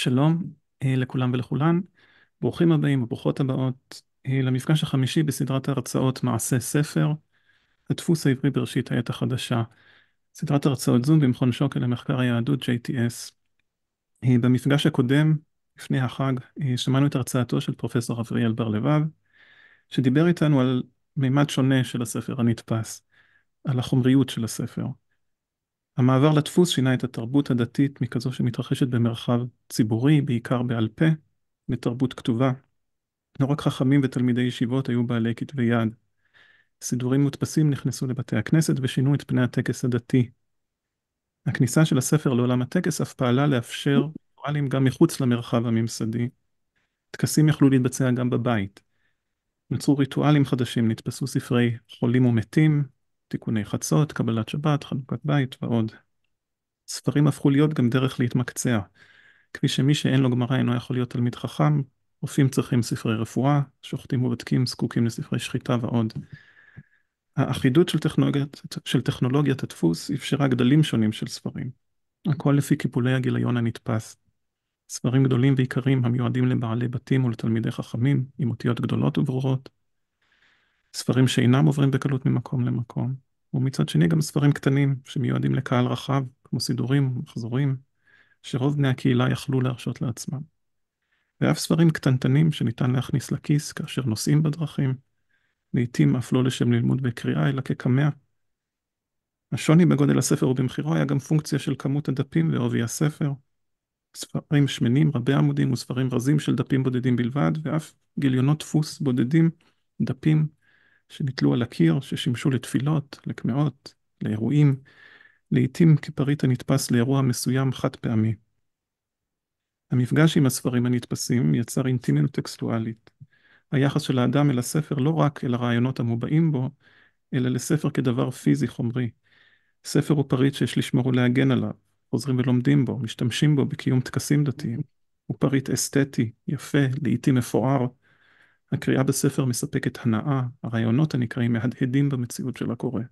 שלום אה, לכולם ולכולן, ברוכים הבאים וברוכות הבאות אה, למפגש החמישי בסדרת הרצאות מעשה ספר, הדפוס העברי בראשית העת החדשה, סדרת הרצאות זום במכון שוקל למחקר היהדות JTS. אה, במפגש הקודם, לפני החג, שמענו את הרצאתו של פרופסור אבריאל בר לבב, שדיבר איתנו על מימד שונה של הספר הנתפס, על החומריות של הספר. המעבר לדפוס שינה את התרבות הדתית מכזו שמתרחשת במרחב ציבורי, בעיקר בעל פה, לתרבות כתובה. לא רק חכמים ותלמידי ישיבות היו בעלי כתבי יד. סידורים מודפסים נכנסו לבתי הכנסת ושינו את פני הטקס הדתי. הכניסה של הספר לעולם הטקס אף פעלה לאפשר פורטואלים גם מחוץ למרחב הממסדי. טקסים יכלו להתבצע גם בבית. נוצרו ריטואלים חדשים, נתפסו ספרי חולים ומתים, תיקוני חצות, קבלת שבת, חנוכת בית ועוד. ספרים הפכו להיות גם דרך להתמקצע. כפי שמי שאין לו גמרא אינו יכול להיות תלמיד חכם, רופאים צריכים ספרי רפואה, שוחטים ובודקים זקוקים לספרי שחיטה ועוד. האחידות של טכנולוגיית, של טכנולוגיית הדפוס אפשרה גדלים שונים של ספרים, הכל לפי קיפולי הגיליון הנתפס. ספרים גדולים ועיקרים המיועדים לבעלי בתים ולתלמידי חכמים, עם אותיות גדולות וברורות, ספרים שאינם עוברים בקלות ממקום למקום, ומצד שני גם ספרים קטנים שמיועדים לקהל רחב, כמו סידורים מחזורים, שרוב בני הקהילה יכלו להרשות לעצמם. ואף ספרים קטנטנים שניתן להכניס לכיס כאשר נוסעים בדרכים, לעתים אף לא לשם ללמוד בקריאה אלא כקמע. השוני בגודל הספר ובמחירו היה גם פונקציה של כמות הדפים ועובי הספר. ספרים שמנים רבי עמודים וספרים רזים של דפים בודדים בלבד, ואף גיליונות דפוס בודדים, דפים שנתלו על הקיר, ששימשו לתפילות, לקמעות, לאירועים, לעתים כפריט הנתפס לאירוע מסוים חד פעמי. המפגש עם הספרים הנתפסים יצר אינטימיות טקסטואלית. היחס של האדם אל הספר לא רק אל הרעיונות המובעים בו, אלא לספר כדבר פיזי חומרי. ספר הוא פריט שיש לשמור ולהגן עליו, חוזרים ולומדים בו, משתמשים בו בקיום טקסים דתיים. הוא פריט אסתטי, יפה, לעתים מפואר, הקריאה בספר מספקת הנאה, הרעיונות הנקראים מהדהדים במציאות של הקורא.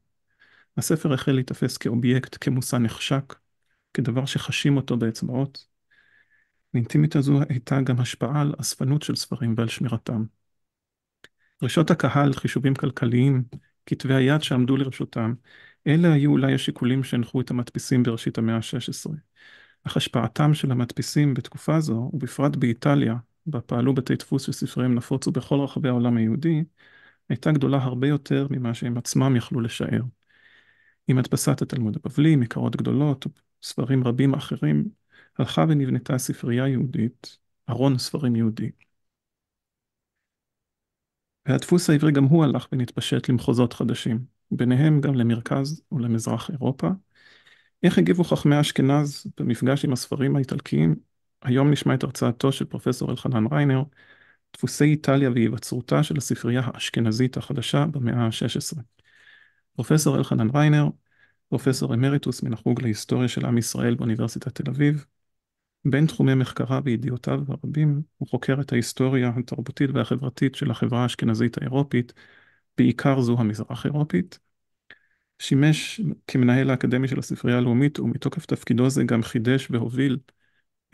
הספר החל להיתפס כאובייקט, כמושא נחשק, כדבר שחשים אותו באצבעות. לאינטימית הזו הייתה גם השפעה על אספנות של ספרים ועל שמירתם. דרישות הקהל, חישובים כלכליים, כתבי היד שעמדו לרשותם, אלה היו אולי השיקולים שהנחו את המדפיסים בראשית המאה ה-16. אך השפעתם של המדפיסים בתקופה זו, ובפרט באיטליה, בה פעלו בתי דפוס וספריהם נפוצו בכל רחבי העולם היהודי, הייתה גדולה הרבה יותר ממה שהם עצמם יכלו לשער. עם הדפסת התלמוד הבבלי, מקרות גדולות, ספרים רבים אחרים, הלכה ונבנתה ספרייה יהודית, ארון ספרים יהודי. והדפוס העברי גם הוא הלך ונתפשט למחוזות חדשים, ביניהם גם למרכז ולמזרח אירופה. איך הגיבו חכמי אשכנז במפגש עם הספרים האיטלקיים היום נשמע את הרצאתו של פרופסור אלחנן ריינר, דפוסי איטליה והיווצרותה של הספרייה האשכנזית החדשה במאה ה-16. פרופסור אלחנן ריינר, פרופסור אמריטוס מן החוג להיסטוריה של עם ישראל באוניברסיטת תל אביב, בין תחומי מחקריו וידיעותיו הרבים, הוא חוקר את ההיסטוריה התרבותית והחברתית של החברה האשכנזית האירופית, בעיקר זו המזרח אירופית. שימש כמנהל האקדמי של הספרייה הלאומית, ומתוקף תפקידו זה גם חידש והוביל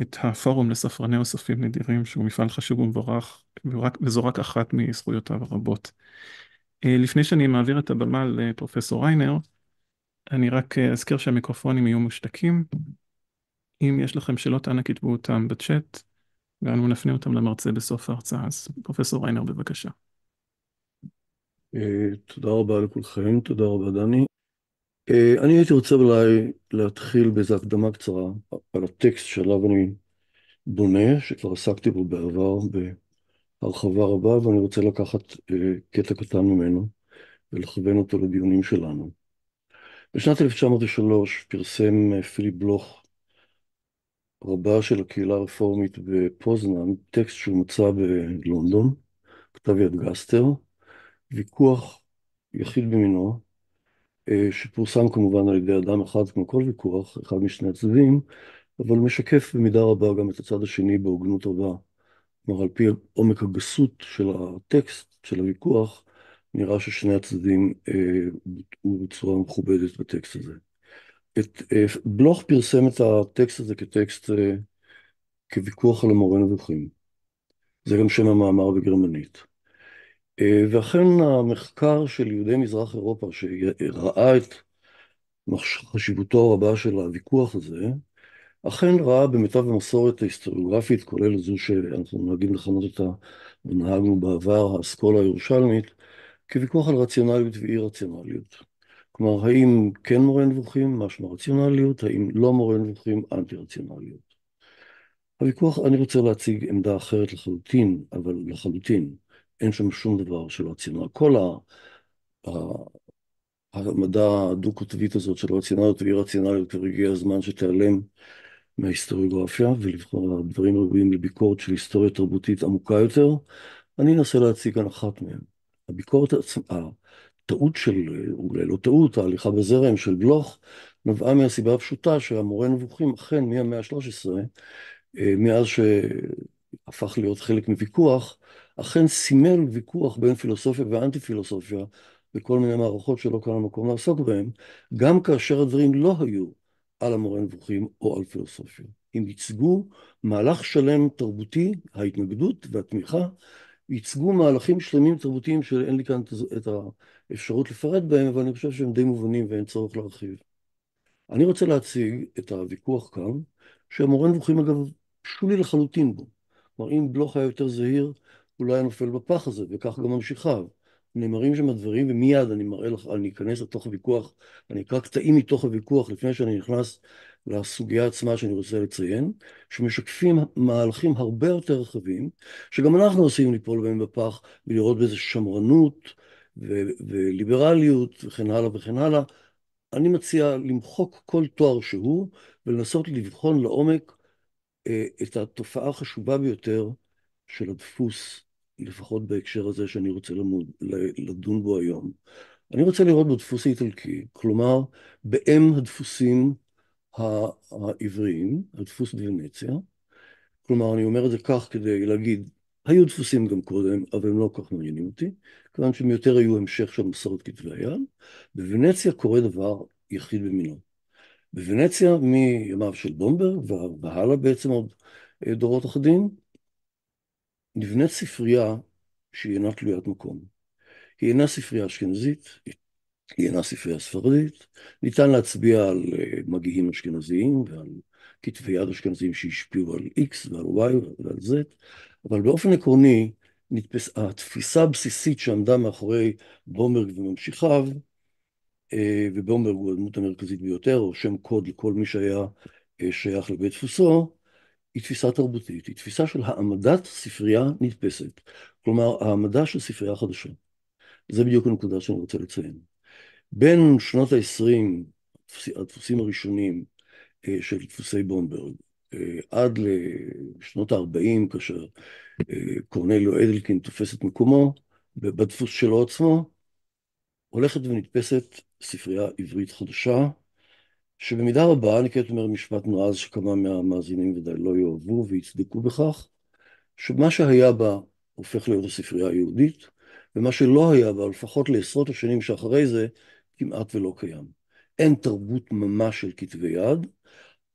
את הפורום לספרני אוספים נדירים, שהוא מפעל חשוב ומבורך, וזו רק אחת מזכויותיו הרבות. אה, לפני שאני מעביר את הבמה לפרופסור ריינר, אני רק אזכיר שהמיקרופונים יהיו מושתקים. אם יש לכם שאלות, אנא כתבו אותם בצ'אט, ואנו נפנה אותם למרצה בסוף ההרצאה. אז פרופסור ריינר, בבקשה. אה, תודה רבה לכולכם, תודה רבה דני. אה, אני הייתי רוצה אולי להתחיל באיזו הקדמה קצרה על הטקסט שעליו אני בונה, שכבר עסקתי בו בעבר בהרחבה רבה, ואני רוצה לקחת אה, קטע קטן ממנו ולכוון אותו לדיונים שלנו. בשנת 1903 פרסם אה, פיליפ בלוך, רבה של הקהילה הרפורמית בפוזנן, טקסט שהוא מצא בלונדון, כתב יד גסטר, ויכוח יחיד במינו, אה, שפורסם כמובן על ידי אדם אחד כמו כל ויכוח, אחד משני הצדדים, אבל משקף במידה רבה גם את הצד השני בהוגנות רבה. כלומר, על פי עומק הגסות של הטקסט, של הוויכוח, נראה ששני הצדדים ביטאו אה, בצורה מכובדת בטקסט הזה. את, אה, בלוך פרסם את הטקסט הזה כטקסט, אה, כוויכוח על המורה נבוכים. זה גם שם המאמר בגרמנית. אה, ואכן המחקר של יהודי מזרח אירופה שראה את חשיבותו הרבה של הוויכוח הזה, אכן ראה במיטב המסורת ההיסטוריוגרפית, כולל זו שאנחנו נוהגים לכנות אותה ונהגנו בעבר, האסכולה הירושלמית, כוויכוח על רציונליות ואי רציונליות. כלומר, האם כן מורה נבוכים, משמע רציונליות, האם לא מורה נבוכים, אנטי רציונליות. הוויכוח, אני רוצה להציג עמדה אחרת לחלוטין, אבל לחלוטין. אין שם שום דבר של רציונל. כל המדע הדו-קוטבית הזאת של רציונליות ואי רציונליות, כבר הגיע הזמן שתיעלם מההיסטוריוגרפיה ולבחור דברים ראויים לביקורת של היסטוריה תרבותית עמוקה יותר. אני אנסה להציג כאן אחת מהן. הביקורת עצמה, הטעות של, אולי לא טעות, ההליכה בזרם של בלוך, נבעה מהסיבה הפשוטה שהמורה נבוכים אכן מהמאה ה-13, אה, מאז שהפך להיות חלק מוויכוח, אכן סימל ויכוח בין פילוסופיה ואנטי פילוסופיה בכל מיני מערכות שלא כאן המקום לעסוק בהן, גם כאשר הדברים לא היו על המורה נבוכים או על פילוסופיה. הם ייצגו מהלך שלם תרבותי, ההתנגדות והתמיכה, ייצגו מהלכים שלמים תרבותיים שאין לי כאן את האפשרות לפרט בהם, אבל אני חושב שהם די מובנים ואין צורך להרחיב. אני רוצה להציג את הוויכוח כאן, שהמורה נבוכים אגב שולי לחלוטין בו. כלומר, אם בלוך היה יותר זהיר, הוא לא היה נופל בפח הזה, וכך גם ממשיכיו. נאמרים שם הדברים, ומיד אני מראה לך, אני אכנס לתוך הוויכוח, אני אקרא קטעים מתוך הוויכוח לפני שאני נכנס לסוגיה עצמה שאני רוצה לציין, שמשקפים מהלכים הרבה יותר רחבים, שגם אנחנו עושים ליפול בהם בפח ולראות בזה שמרנות ו- וליברליות וכן הלאה וכן הלאה. אני מציע למחוק כל תואר שהוא ולנסות לבחון לעומק אה, את התופעה החשובה ביותר של הדפוס לפחות בהקשר הזה שאני רוצה למוד, לדון בו היום, אני רוצה לראות בדפוס האיטלקי, כלומר, באם הדפוסים העבריים, הדפוס בוונציה, כלומר, אני אומר את זה כך כדי להגיד, היו דפוסים גם קודם, אבל הם לא כל כך מעניינים אותי, כיוון שהם יותר היו המשך של מסורת כתבי היד. בוונציה קורה דבר יחיד במינו. בוונציה, מימיו של בומברג והלאה בעצם עוד אה, דורות אחדים, נבנית ספרייה שהיא אינה תלוית מקום. היא אינה ספרייה אשכנזית, היא אינה ספרייה ספרדית, ניתן להצביע על אה, מגיהים אשכנזיים ועל כתבי יד אשכנזיים שהשפיעו על X ועל Y ועל Z, אבל באופן עקרוני, נתפס, התפיסה הבסיסית שעמדה מאחורי בומברג וממשיכיו, אה, ובומברג הוא הדמות המרכזית ביותר, או שם קוד לכל מי שהיה אה, שייך לבית דפוסו, היא תפיסה תרבותית, היא תפיסה של העמדת ספרייה נתפסת, כלומר העמדה של ספרייה חדשה. זה בדיוק הנקודה שאני רוצה לציין. בין שנות ה-20, הדפוסים הראשונים אה, של דפוסי בומברג, אה, עד לשנות ה-40, כאשר אה, קורנליו אדלקין תופס את מקומו, בדפוס שלו עצמו, הולכת ונתפסת ספרייה עברית חדשה, שבמידה רבה, אני כעת כן אומר משפט נועז שכמה מהמאזינים ודאי לא יאהבו ויצדקו בכך, שמה שהיה בה הופך להיות הספרייה היהודית, ומה שלא היה בה, לפחות לעשרות השנים שאחרי זה, כמעט ולא קיים. אין תרבות ממש של כתבי יד.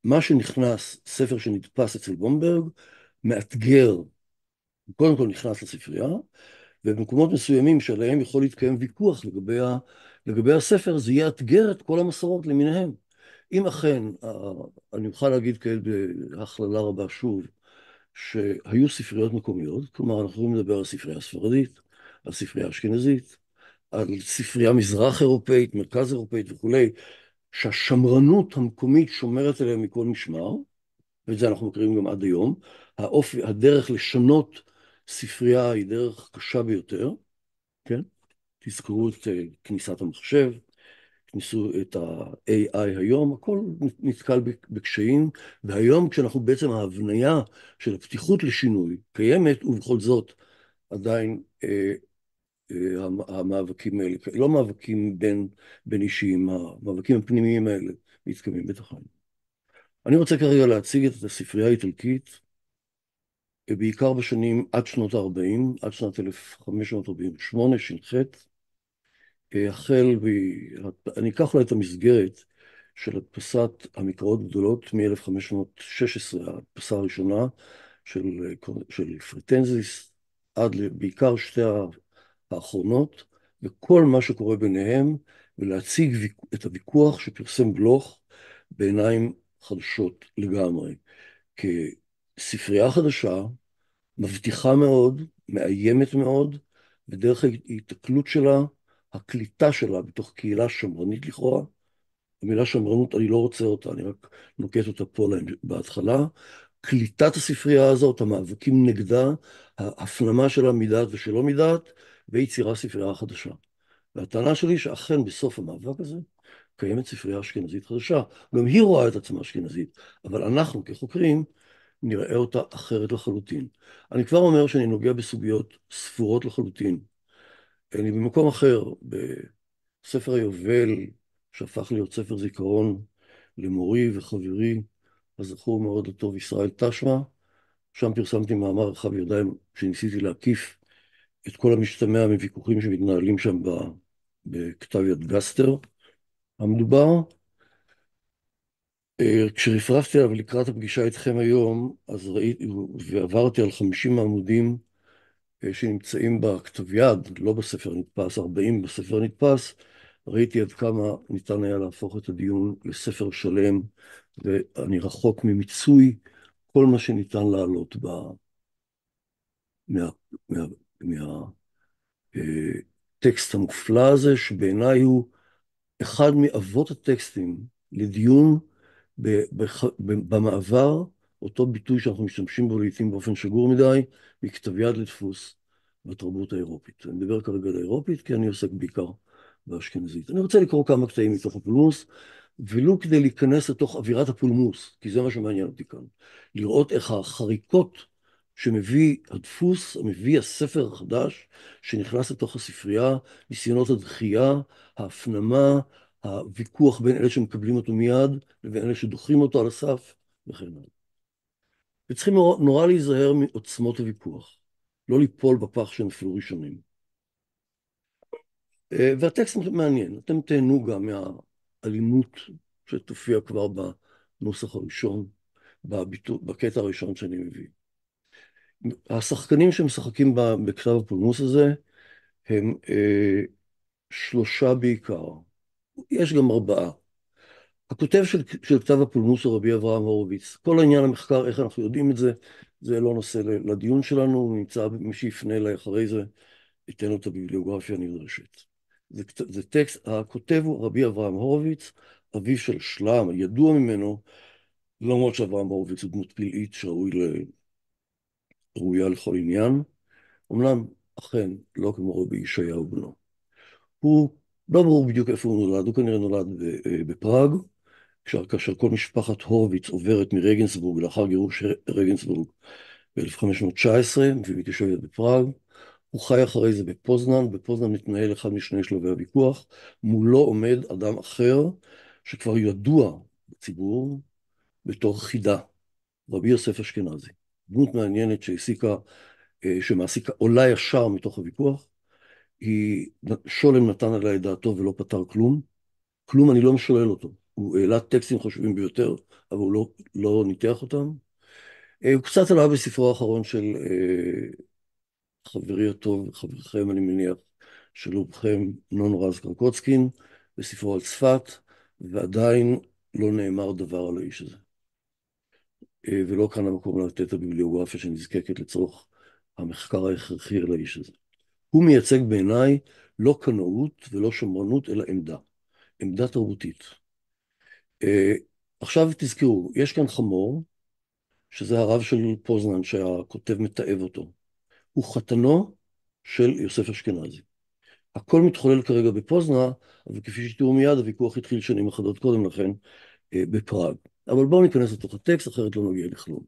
מה שנכנס, ספר שנדפס אצל בומברג, מאתגר, הוא קודם כל נכנס לספרייה, ובמקומות מסוימים שעליהם יכול להתקיים ויכוח לגבי, ה, לגבי הספר, זה יאתגר את כל המסורות למיניהן. אם אכן, אה, אני אוכל להגיד כעת כן בהכללה רבה שוב, שהיו ספריות מקומיות, כלומר אנחנו יכולים לדבר על ספרייה הספרדית, על ספרייה אשכנזית, על ספרייה מזרח אירופאית, מרכז אירופאית וכולי, שהשמרנות המקומית שומרת עליה מכל משמר, ואת זה אנחנו מכירים גם עד היום, האופי, הדרך לשנות ספרייה היא דרך קשה ביותר, כן? תזכרו את אה, כניסת המחשב, הכניסו את ה-AI היום, הכל נתקל בקשיים, והיום כשאנחנו בעצם ההבניה של הפתיחות לשינוי קיימת, ובכל זאת עדיין אה, אה, המאבקים האלה, לא מאבקים בין, בין אישיים, המאבקים הפנימיים האלה מתקיימים בתוכם. אני רוצה כרגע להציג את הספרייה האיטלקית, בעיקר בשנים עד שנות ה-40, עד שנת 1548, ש"ח, החל ב... אני אקח לה את המסגרת של הדפסת המקראות הגדולות מ-1516, ההדפסה הראשונה של, של פריטנזיס, עד בעיקר שתי האחרונות, וכל מה שקורה ביניהם, ולהציג את הוויכוח שפרסם בלוך בעיניים חדשות לגמרי. כספרייה חדשה, מבטיחה מאוד, מאיימת מאוד, ודרך ההיתקלות שלה הקליטה שלה בתוך קהילה שמרנית לכאורה, המילה שמרנות, אני לא רוצה אותה, אני רק נוקט אותה פה בהתחלה, קליטת הספרייה הזאת, המאבקים נגדה, ההפנמה שלה מדעת ושלא לא מדעת, ויצירה ספרייה חדשה. והטענה שלי שאכן בסוף המאבק הזה קיימת ספרייה אשכנזית חדשה. גם היא רואה את עצמה אשכנזית, אבל אנחנו כחוקרים נראה אותה אחרת לחלוטין. אני כבר אומר שאני נוגע בסוגיות ספורות לחלוטין. אני במקום אחר, בספר היובל, שהפך להיות ספר זיכרון למורי וחברי, הזכור מאוד הטוב ישראל תשמה, שם פרסמתי מאמר רחב ידיים שניסיתי להקיף את כל המשתמע מוויכוחים שמתנהלים שם ב, בכתב יד גסטר המדובר. אה, כשרפרפתי עליו לקראת הפגישה איתכם היום, אז ראיתי ועברתי על 50 עמודים אה, שנמצאים בכתב יד, לא בספר נתפס, 40 בספר נתפס, ראיתי עד כמה ניתן היה להפוך את הדיון לספר שלם, ואני רחוק ממיצוי כל מה שניתן להעלות ב... מה... מה... מה... הטקסט אה, המופלא הזה, שבעיניי הוא אחד מאבות הטקסטים לדיון במעבר אותו ביטוי שאנחנו משתמשים בו לעיתים באופן שגור מדי, מכתב יד לדפוס בתרבות האירופית. אני מדבר כרגע על האירופית, כי אני עוסק בעיקר באשכנזית. אני רוצה לקרוא כמה קטעים מתוך הפולמוס, ולו כדי להיכנס לתוך אווירת הפולמוס, כי זה מה שמעניין אותי כאן. לראות איך החריקות שמביא הדפוס, מביא הספר החדש, שנכנס לתוך הספרייה, ניסיונות הדחייה, ההפנמה, הוויכוח בין אלה שמקבלים אותו מיד לבין אלה שדוחים אותו על הסף וכן הלאה. וצריכים נורא, להיזהר מעוצמות הוויכוח, לא ליפול בפח שנפלו ראשונים. אה, והטקסט מעניין, אתם תהנו גם מהאלימות שתופיע כבר בנוסח הראשון, בביטו, בקטע הראשון שאני מביא. השחקנים שמשחקים בכתב הפולמוס הזה הם אה, שלושה בעיקר, יש גם ארבעה, הכותב של, של כתב הפולמוס הוא רבי אברהם הורוביץ. כל העניין המחקר, איך אנחנו יודעים את זה, זה לא נושא לדיון שלנו, נמצא מי שיפנה אליי אחרי זה, ייתן לו את הביבליוגרפיה הנדרשת. זה, זה טקסט, הכותב הוא רבי אברהם הורוביץ, אבי של שלם, ידוע ממנו, למרות שאברהם הורוביץ הוא דמות פלאית שראוי ל... ראויה לכל עניין, אמנם אכן לא כמו רבי ישעיהו בנו. הוא לא ברור בדיוק איפה הוא נולד, הוא כנראה נולד אה, בפראג, כאשר כל משפחת הורוביץ עוברת מרגנסבורג לאחר גירוש רגנסבורג ב-1519 ומתיישבת בפראג, הוא חי אחרי זה בפוזנן, בפוזנן מתנהל אחד משני שלבי הוויכוח, מולו עומד אדם אחר שכבר ידוע בציבור בתור חידה, רבי יוסף אשכנזי. דמות מעניינת שהעסיקה, אה, שמעסיקה עולה ישר מתוך הוויכוח, היא, שולם נתן עליה את דעתו ולא פתר כלום, כלום אני לא משולל אותו, הוא העלה טקסטים חשובים ביותר, אבל הוא לא, לא ניתח אותם. אה, הוא קצת עלה בספרו האחרון של אה, חברי הטוב, חברכם, אני מניח, של רובכם, נון רז קרקוצקין, בספרו על צפת, ועדיין לא נאמר דבר על האיש הזה. אה, ולא כאן המקום לתת את הביבליוגרפיה שנזקקת לצורך המחקר ההכרחי על האיש הזה. הוא מייצג בעיניי לא קנאות ולא שמרנות, אלא עמדה. עמדה תרבותית. אה, עכשיו תזכרו, יש כאן חמור, שזה הרב של פוזנן שהכותב מתעב אותו. הוא חתנו של יוסף אשכנזי. הכל מתחולל כרגע בפוזנה, אבל כפי שתראו מיד, הוויכוח התחיל שנים אחדות קודם לכן אה, בפראג. אבל בואו ניכנס לתוך הטקסט, אחרת לא נגיע לכלום.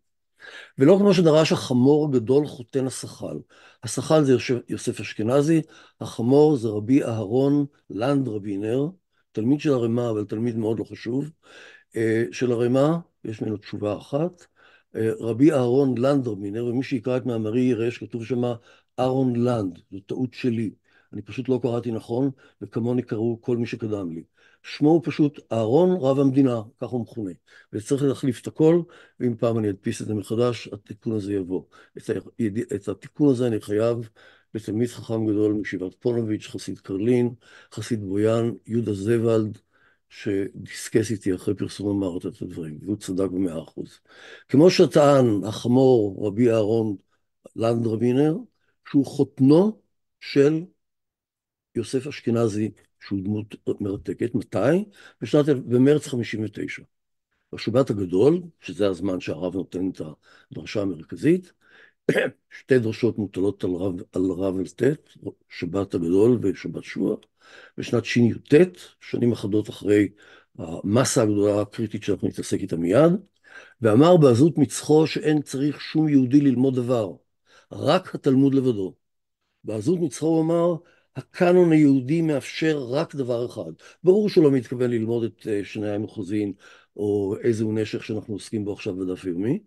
ולא כמו שדרש החמור הגדול חותן השחל. השחל זה יוסף אשכנזי, החמור זה רבי אהרון לנד רבינר, תלמיד של הרמ"א, אבל תלמיד מאוד לא חשוב, אה, של הרמ"א, יש ממנו תשובה אחת. אה, רבי אהרון לנדרמינר, ומי שיקרא את מאמרי יראה שכתוב שם אהרון לנד, זו טעות שלי. אני פשוט לא קראתי נכון, וכמוני קראו כל מי שקדם לי. שמו הוא פשוט אהרון רב המדינה, כך הוא מכונה. וצריך להחליף את הכל, ואם פעם אני אדפיס את זה מחדש, התיקון הזה יבוא. את התיקון הזה אני חייב בתלמיד חכם גדול מישיבת פונוביץ', חסיד קרלין, חסיד בויאן, יהודה זוולד, שדיסקס איתי אחרי פרסום אמרת את הדברים, והוא צדק במאה אחוז. כמו שטען החמור רבי אהרון לנדרמינר, שהוא חותנו של יוסף אשכנזי, שהוא דמות מרתקת. מתי? בשנת, במרץ 59. בשבת הגדול, שזה הזמן שהרב נותן את הדרשה המרכזית, שתי דרשות מוטלות על רב, על רב אל ט', שבת הגדול ושבת שבוע. בשנת שי"ט, שנים אחדות אחרי המסה הגדולה הקריטית שאנחנו נתעסק איתה מיד, ואמר בעזות מצחו שאין צריך שום יהודי ללמוד דבר, רק התלמוד לבדו. בעזות מצחו הוא אמר, הקאנון היהודי מאפשר רק דבר אחד. ברור שהוא לא מתכוון ללמוד את אה, שני המחוזים, או איזה הוא נשך שאנחנו עוסקים בו עכשיו בדף יומי,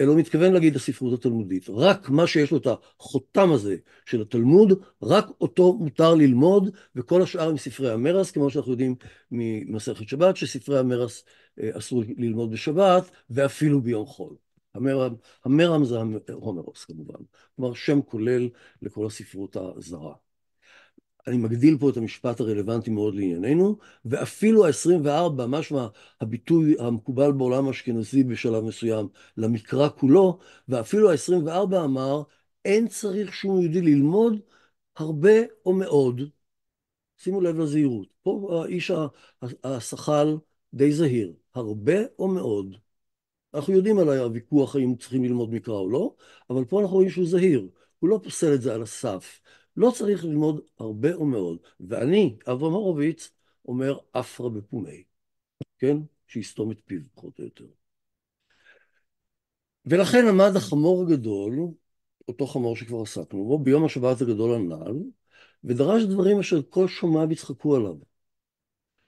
אלא הוא מתכוון להגיד הספרות התלמודית. רק מה שיש לו את החותם הזה של התלמוד, רק אותו מותר ללמוד, וכל השאר מספרי המרס, כמו שאנחנו יודעים ממסכת שבת, שספרי המרס אה, אסור ללמוד בשבת, ואפילו ביום חול. המרם, המרם זה הומרוס כמובן, כלומר שם כולל לכל הספרות הזרה. אני מגדיל פה את המשפט הרלוונטי מאוד לענייננו, ואפילו ה-24, משמע הביטוי המקובל בעולם האשכנזי בשלב מסוים למקרא כולו, ואפילו ה-24 אמר, אין צריך שום יהודי ללמוד הרבה או מאוד. שימו לב לזהירות. פה האיש השחל די זהיר, הרבה או מאוד. אנחנו יודעים על הוויכוח האם צריכים ללמוד מקרא או לא, אבל פה אנחנו רואים שהוא זהיר, הוא לא פוסל את זה על הסף. לא צריך ללמוד הרבה או מאוד. ואני, אברהם הורוביץ, אומר אפרא בפומי, כן? שיסתום את פיו פחות או יותר. ולכן עמד החמור הגדול, אותו חמור שכבר עסקנו בו, ביום השבת הגדול הנ"ל, ודרש דברים אשר כל שומעיו יצחקו עליו.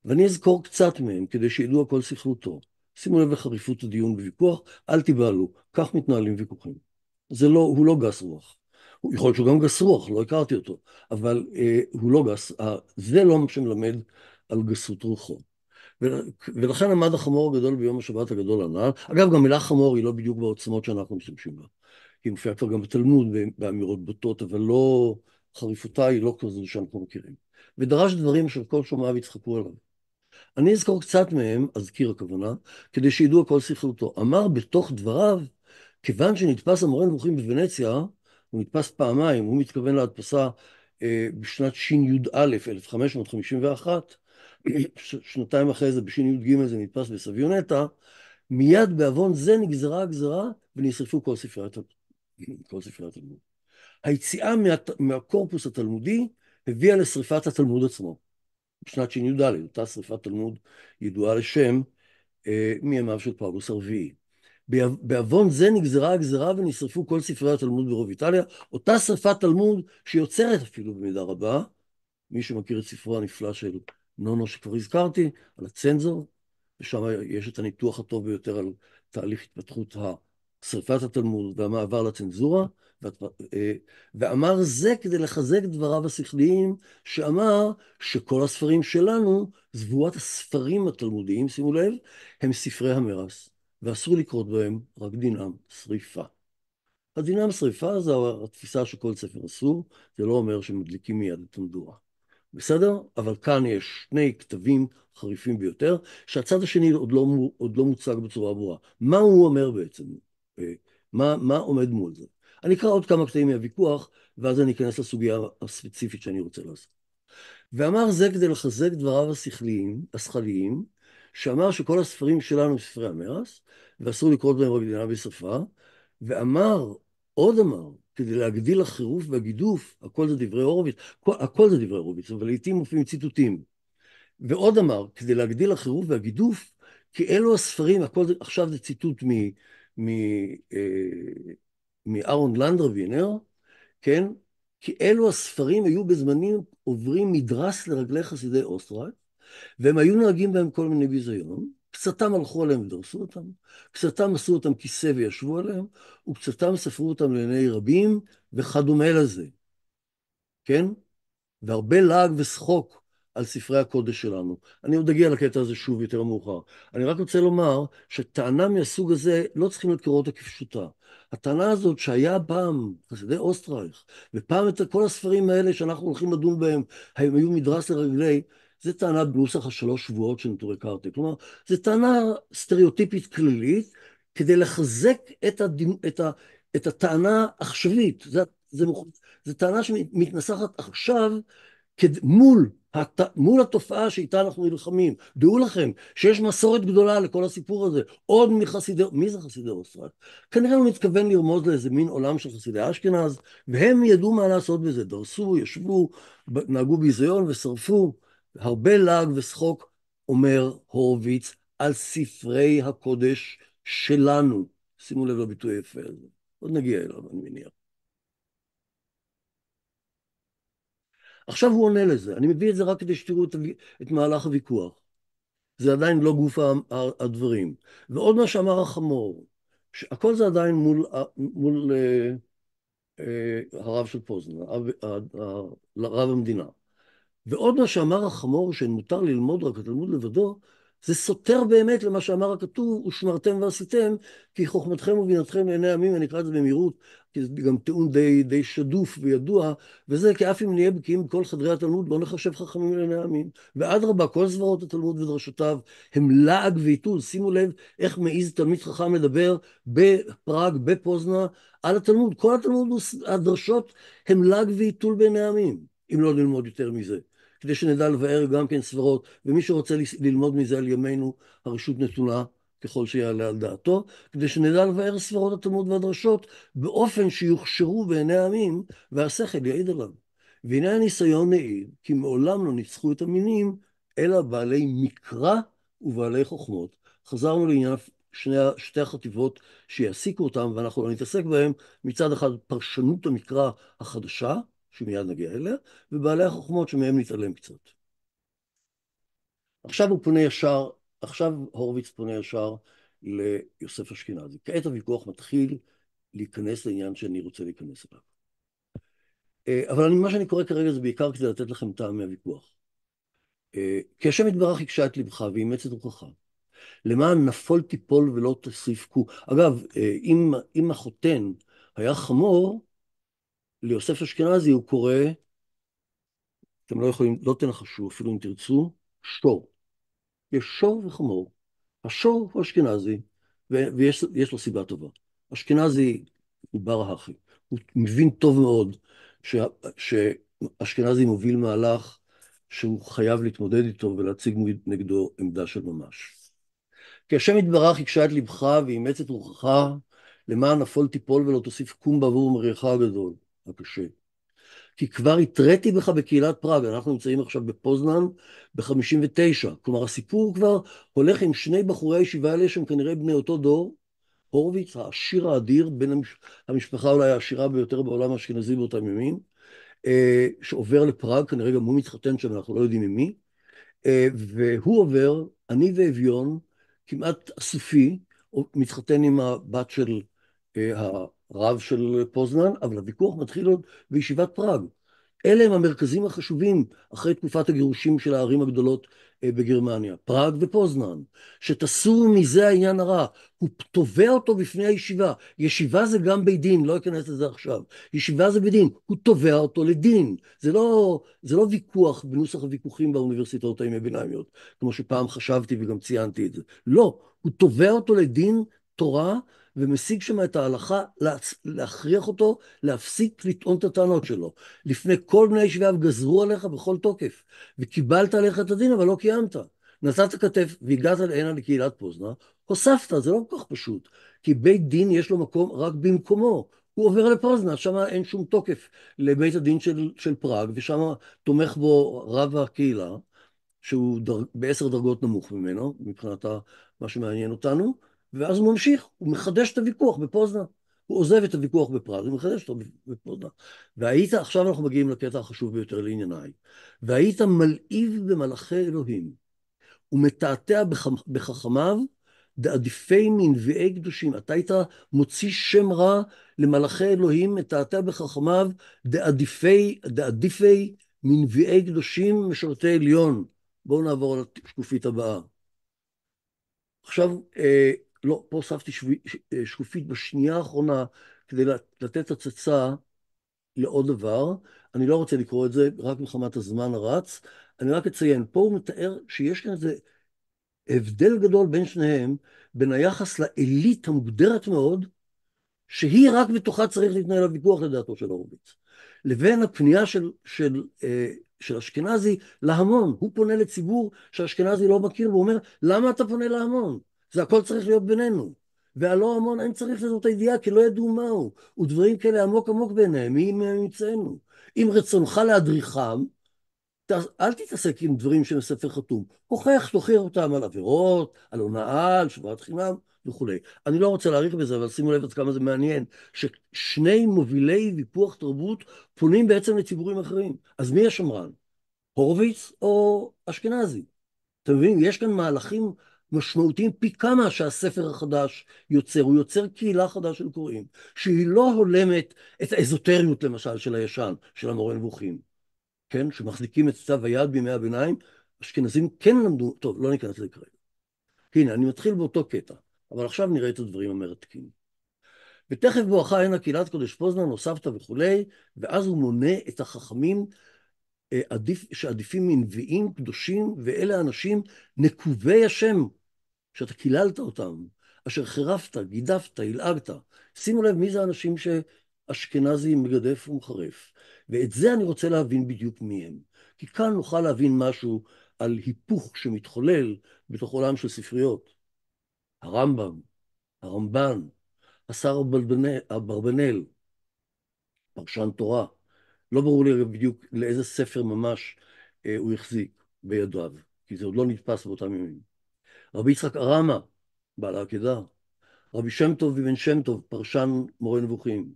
ואני אזכור קצת מהם כדי שידעו הכל ספרותו. שימו לב לחריפות הדיון בוויכוח, אל תיבהלו, כך מתנהלים ויכוחים. זה לא, הוא לא גס רוח. יכול להיות שהוא גם גס רוח, לא הכרתי אותו, אבל אה, הוא לא גס, אה, זה לא מה שמלמד על גסות רוחו. ולכן עמד החמור הגדול ביום השבת הגדול הנ"ל. אגב, גם מילה חמור היא לא בדיוק בעוצמות שאנחנו משתמשים בה. היא מופיעה כבר גם בתלמוד באמירות בוטות, אבל לא, חריפותה היא לא כזו שאנחנו מכירים. ודרש דברים של כל שומעיו יצחקו עליו. אני אזכור קצת מהם, אזכיר הכוונה, כדי שידעו הכל סכרותו. אמר בתוך דבריו, כיוון שנתפס המורה נבוכים בוונציה, הוא נתפס פעמיים, הוא מתכוון להדפסה אה, בשנת שי"א, 1551, שנתיים אחרי זה בשי"ג זה נתפס בסביונטה, מיד בעוון זה נגזרה הגזרה ונשרפו כל ספרי התלמוד. התלמוד. היציאה מה... מהקורפוס התלמודי הביאה לשריפת התלמוד עצמו. בשנת שי"ד, אותה שריפת תלמוד ידועה לשם אה, מימיו של פאולוס הרביעי. בעוון זה נגזרה הגזרה ונשרפו כל ספרי התלמוד ברוב איטליה, אותה שרפת תלמוד שיוצרת אפילו במידה רבה, מי שמכיר את ספרו הנפלא של נונו שכבר הזכרתי, על הצנזור, ושם יש את הניתוח הטוב ביותר על תהליך התפתחות שרפת התלמוד והמעבר לצנזורה, אה, ואמר זה כדי לחזק דבריו השכליים, שאמר שכל הספרים שלנו, זבועת הספרים התלמודיים, שימו לב, הם ספרי המרס. ואסור לקרות בהם רק דינם שריפה. הדינם שריפה זו התפיסה שכל ספר אסור, זה לא אומר שמדליקים מיד את המדורה. בסדר? אבל כאן יש שני כתבים חריפים ביותר, שהצד השני עוד לא, עוד לא מוצג בצורה ברורה. מה הוא אומר בעצם? אה, מה, מה עומד מול זה? אני אקרא עוד כמה קטעים מהוויכוח, ואז אני אכנס לסוגיה הספציפית שאני רוצה לעשות. ואמר זה כדי לחזק דבריו השכליים, השכליים שאמר שכל הספרים שלנו הם ספרי המרס, ואסור לקרוא בהם דינה בשפה, ואמר, עוד אמר, כדי להגדיל החירוף והגידוף, הכל זה דברי הורוביץ, הכל, הכל זה דברי הורוביץ, אבל לעיתים מופיעים ציטוטים. ועוד אמר, כדי להגדיל החירוף והגידוף, כי אלו הספרים, הכל, זה, עכשיו זה ציטוט מ... מ אה, מאהרון לנדרווינר, כן? כי אלו הספרים היו בזמנים עוברים מדרס לרגלי חסידי אוסטרק, והם היו נוהגים בהם כל מיני ביזיון. קצתם הלכו עליהם ודרסו אותם, קצתם עשו אותם כיסא וישבו עליהם, וקצתם ספרו אותם לעיני רבים, וכדומה לזה. כן? והרבה לעג ושחוק על ספרי הקודש שלנו. אני עוד אגיע לקטע הזה שוב יותר מאוחר. אני רק רוצה לומר שטענה מהסוג הזה לא צריכים לקרוא אותה כפשוטה. הטענה הזאת שהיה פעם חסידי אוסטרייך, ופעם את כל הספרים האלה שאנחנו הולכים לדון בהם, הם היו מדרס לרגלי, זה טענה בנוסח השלוש שבועות של נטורי קרתא. כלומר, זו טענה סטריאוטיפית כללית כדי לחזק את, הדימ... את, ה... את הטענה העכשווית. זו זה... זה... טענה שמתנסחת עכשיו כד... מול הת... מול התופעה שאיתה אנחנו נלחמים. דעו לכם שיש מסורת גדולה לכל הסיפור הזה, עוד מחסידי, מי זה חסידי אוסטרק? כנראה הוא מתכוון לרמוז לאיזה מין עולם של חסידי אשכנז, והם ידעו מה לעשות בזה, דרסו, ישבו, נהגו ביזיון ושרפו. הרבה לעג ושחוק אומר הורוביץ על ספרי הקודש שלנו. שימו לב לביטוי היפה הזה. עוד נגיע אליו, אני מניח. עכשיו הוא עונה לזה. אני מביא את זה רק כדי שתראו את, את מהלך הוויכוח. זה עדיין לא גוף הדברים. ועוד מה שאמר החמור, הכל זה עדיין מול, מול אה, אה, הרב של פוזנה, הרב המדינה. ועוד מה שאמר החמור, שמותר ללמוד רק התלמוד לבדו, זה סותר באמת למה שאמר הכתוב, ושמרתם ועשיתם, כי חוכמתכם ובינתכם לעיני עמים, אני אקרא את זה במהירות, כי זה גם טיעון די, די שדוף וידוע, וזה כי אף אם נהיה בקיאים בכל חדרי התלמוד, לא נחשב חכמים לעיני עמים. ואדרבה, כל סברות התלמוד ודרשותיו הם לעג ועיתוז. שימו לב איך מעיז תלמיד חכם לדבר בפראג, בפוזנה, על התלמוד. כל התלמוד, הדרשות, הם לעג ועיתול בעיני עמים, אם לא נלמוד יותר מזה. כדי שנדע לבאר גם כן סברות, ומי שרוצה ללמוד מזה על ימינו, הרשות נתונה ככל שיעלה על דעתו, כדי שנדע לבאר סברות התלמוד והדרשות באופן שיוכשרו בעיני העמים, והשכל יעיד עליו. והנה הניסיון נעיד, כי מעולם לא ניצחו את המינים, אלא בעלי מקרא ובעלי חוכמות. חזרנו לעניין שני, שתי החטיבות שיעסיקו אותם, ואנחנו לא נתעסק בהם, מצד אחד פרשנות המקרא החדשה, שמיד נגיע אליה, ובעלי החוכמות שמהם נתעלם קצת. עכשיו הוא פונה ישר, עכשיו הורוביץ פונה ישר ליוסף אשכנזי. כעת הוויכוח מתחיל להיכנס לעניין שאני רוצה להיכנס אליו. אה, אבל אני, מה שאני קורא כרגע זה בעיקר כדי לתת לכם טעם מהוויכוח. אה, כי השם יתברך הקשה את לבך ואימץ את רוחך. למען נפול תיפול ולא תסיף קו. אגב, אה, אם, אם החותן היה חמור, ליוסף אשכנזי הוא קורא, אתם לא יכולים, לא תנחשו אפילו אם תרצו, שור. יש שור וחמור. השור הוא אשכנזי, ויש לו סיבה טובה. אשכנזי הוא בר האחי. הוא מבין טוב מאוד ש, שאשכנזי מוביל מהלך שהוא חייב להתמודד איתו ולהציג נגדו עמדה של ממש. כי השם יתברך הקשה את לבך ואימץ את רוחך, למען נפול תיפול ולא תוסיף קום בעבור מריחה הגדול. הקשה. כי כבר התריתי בך בקהילת פראג, אנחנו נמצאים עכשיו בפוזנן ב-59. כלומר, הסיפור כבר הולך עם שני בחורי הישיבה האלה, שהם כנראה בני אותו דור, הורוביץ, העשיר האדיר, בין המש... המשפחה אולי העשירה ביותר בעולם האשכנזי באותם ימים, אה, שעובר לפראג, כנראה גם הוא מתחתן שם, אנחנו לא יודעים עם מי, אה, והוא עובר, אני ואביון, כמעט אסופי, מתחתן עם הבת של אה, רב של פוזנן, אבל הוויכוח מתחיל עוד בישיבת פראג. אלה הם המרכזים החשובים אחרי תקופת הגירושים של הערים הגדולות אה, בגרמניה, פראג ופוזנן, שתסור מזה העניין הרע, הוא תובע אותו בפני הישיבה, ישיבה זה גם בית דין, לא אכנס לזה עכשיו, ישיבה זה בית דין, הוא תובע אותו לדין, זה לא, זה לא ויכוח בנוסח הוויכוחים באוניברסיטאות הימי ביניימיות, כמו שפעם חשבתי וגם ציינתי את זה, לא, הוא תובע אותו לדין תורה ומשיג שם את ההלכה להכריח אותו להפסיק לטעון את הטענות שלו. לפני כל בני ישביו גזרו עליך בכל תוקף, וקיבלת עליך את הדין אבל לא קיימת. נתת כתף והגעת הנה לקהילת פוזנה, הוספת, זה לא כל כך פשוט, כי בית דין יש לו מקום רק במקומו. הוא עובר לפוזנה, שם אין שום תוקף לבית הדין של, של פראג, ושם תומך בו רב הקהילה, שהוא דר, בעשר דרגות נמוך ממנו, מבחינת מה שמעניין אותנו, ואז הוא ממשיך, הוא מחדש את הוויכוח בפוזנה. הוא עוזב את הוויכוח בפראג הוא מחדש אותו בפוזנה. והיית, עכשיו אנחנו מגיעים לקטע החשוב ביותר לענייניי, והיית מלהיב במלאכי אלוהים, ומתעתע בחכ... בחכמיו דעדיפי מנביאי קדושים. אתה היית מוציא שם רע למלאכי אלוהים, מתעתע בחכמיו דעדיפי, דעדיפי מנביאי קדושים משרתי עליון. בואו נעבור לשקופית הבאה. עכשיו, אה, לא, פה הוספתי אה, שקופית בשנייה האחרונה כדי לתת הצצה לעוד דבר. אני לא רוצה לקרוא את זה רק מחמת הזמן הרץ. אני רק אציין, פה הוא מתאר שיש כאן איזה הבדל גדול בין שניהם, בין היחס לעילית המוגדרת מאוד, שהיא רק בתוכה צריך להתנהל הוויכוח לדעתו של הורוביץ, לבין הפנייה של, של, אה, של אשכנזי להמון. הוא פונה לציבור שאשכנזי לא מכיר והוא אומר, למה אתה פונה להמון? זה הכל צריך להיות בינינו. והלא המון אין צריך לזאת הידיעה, כי לא ידעו מהו. ודברים כאלה עמוק עמוק ביניהם, מי ימצאנו? אם רצונך להדריכם, אל תתעסק עם דברים שהם ספר חתום. הוכח, תוכיח אותם על עבירות, על הונאה, על שבועת חינם וכולי. אני לא רוצה להאריך בזה, אבל שימו לב עד כמה זה מעניין, ששני מובילי ויפוח תרבות פונים בעצם לציבורים אחרים. אז מי השמרן? הורוביץ או אשכנזי? אתם מבינים? יש כאן מהלכים משמעותיים פי כמה שהספר החדש יוצר. הוא יוצר קהילה חדשה של קוראים, שהיא לא הולמת את האזוטריות למשל של הישן, של המורה נבוכים, כן? שמחזיקים את צו היד בימי הביניים, אשכנזים כן למדו, טוב, לא ניכנס לזה כרגע. הנה, אני מתחיל באותו קטע, אבל עכשיו נראה את הדברים המרתקים. ותכף בואכה הנה קהילת קודש פוזנה, נוספת וכולי, ואז הוא מונה את החכמים אה, עדיף, שעדיפים מנביאים קדושים, ואלה אנשים נקובי השם, שאתה קיללת אותם, אשר חירפת, גידפת, הלעגת. שימו לב מי זה האנשים שאשכנזי מגדף ומחרף. ואת זה אני רוצה להבין בדיוק מי הם. כי כאן נוכל להבין משהו על היפוך שמתחולל בתוך עולם של ספריות. הרמב"ם, הרמב"ן, השר אברבנאל, פרשן תורה. לא ברור לי בדיוק לאיזה ספר ממש אה, הוא החזיק בידיו, כי זה עוד לא נתפס באותם ימים. רבי יצחק ארמה, בעל העקידה, רבי שם טוב אבן שם טוב, פרשן מורה נבוכים,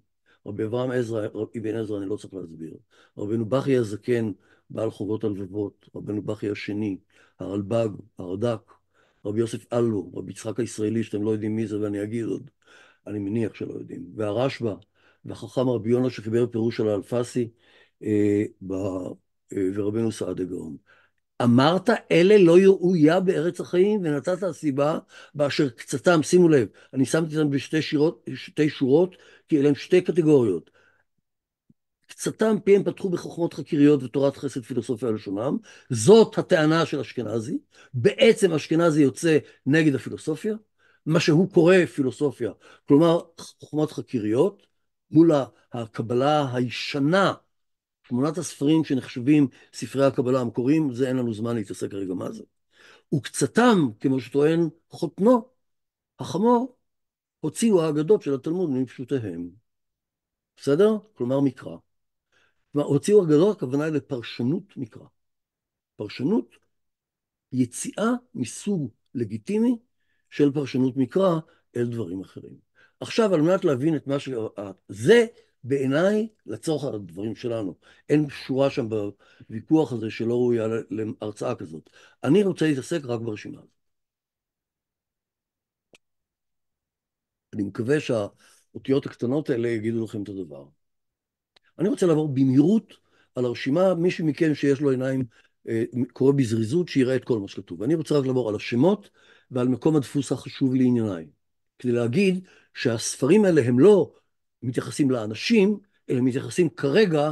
רבי אברהם עזרא, אבן עזרא, אני לא צריך להסביר, רבנו בכי הזקן, בעל חובות הלבבות, רבנו בכי השני, הרלב"ג, הרד"ק, רבי יוסף אלו, רבי יצחק הישראלי, שאתם לא יודעים מי זה ואני אגיד עוד, אני מניח שלא יודעים, והרשב"א, והחכם רבי יונה שחיבר פירוש על האלפסי, אה, ב, אה, ורבנו סעדה גאון. אמרת אלה לא יראויה בארץ החיים ונתת הסיבה באשר קצתם, שימו לב, אני שמתי אותם בשתי שירות, שתי שורות כי אלה הם שתי קטגוריות. קצתם פיהם פתחו בחוכמות חקיריות ותורת חסד פילוסופיה לשונם, זאת הטענה של אשכנזי, בעצם אשכנזי יוצא נגד הפילוסופיה, מה שהוא קורא פילוסופיה, כלומר חוכמות חקיריות, מול הקבלה הישנה שמונת הספרים שנחשבים ספרי הקבלה המקוריים, זה אין לנו זמן להתעסק כרגע מה זה. וקצתם, כמו שטוען חותנו, החמור, הוציאו האגדות של התלמוד מפשוטיהם. בסדר? כלומר מקרא. כלומר, הוציאו אגדות, הכוונה היא לפרשנות מקרא. פרשנות, יציאה מסוג לגיטימי של פרשנות מקרא אל דברים אחרים. עכשיו, על מנת להבין את מה ש... זה בעיניי, לצורך הדברים שלנו. אין שורה שם בוויכוח הזה שלא ראויה להרצאה כזאת. אני רוצה להתעסק רק ברשימה הזאת. אני מקווה שהאותיות הקטנות האלה יגידו לכם את הדבר. אני רוצה לעבור במהירות על הרשימה, מישהו מכם שיש לו עיניים אה, קורא בזריזות, שיראה את כל מה שכתוב. אני רוצה רק לעבור על השמות ועל מקום הדפוס החשוב לענייניי, כדי להגיד שהספרים האלה הם לא מתייחסים לאנשים, אלא מתייחסים כרגע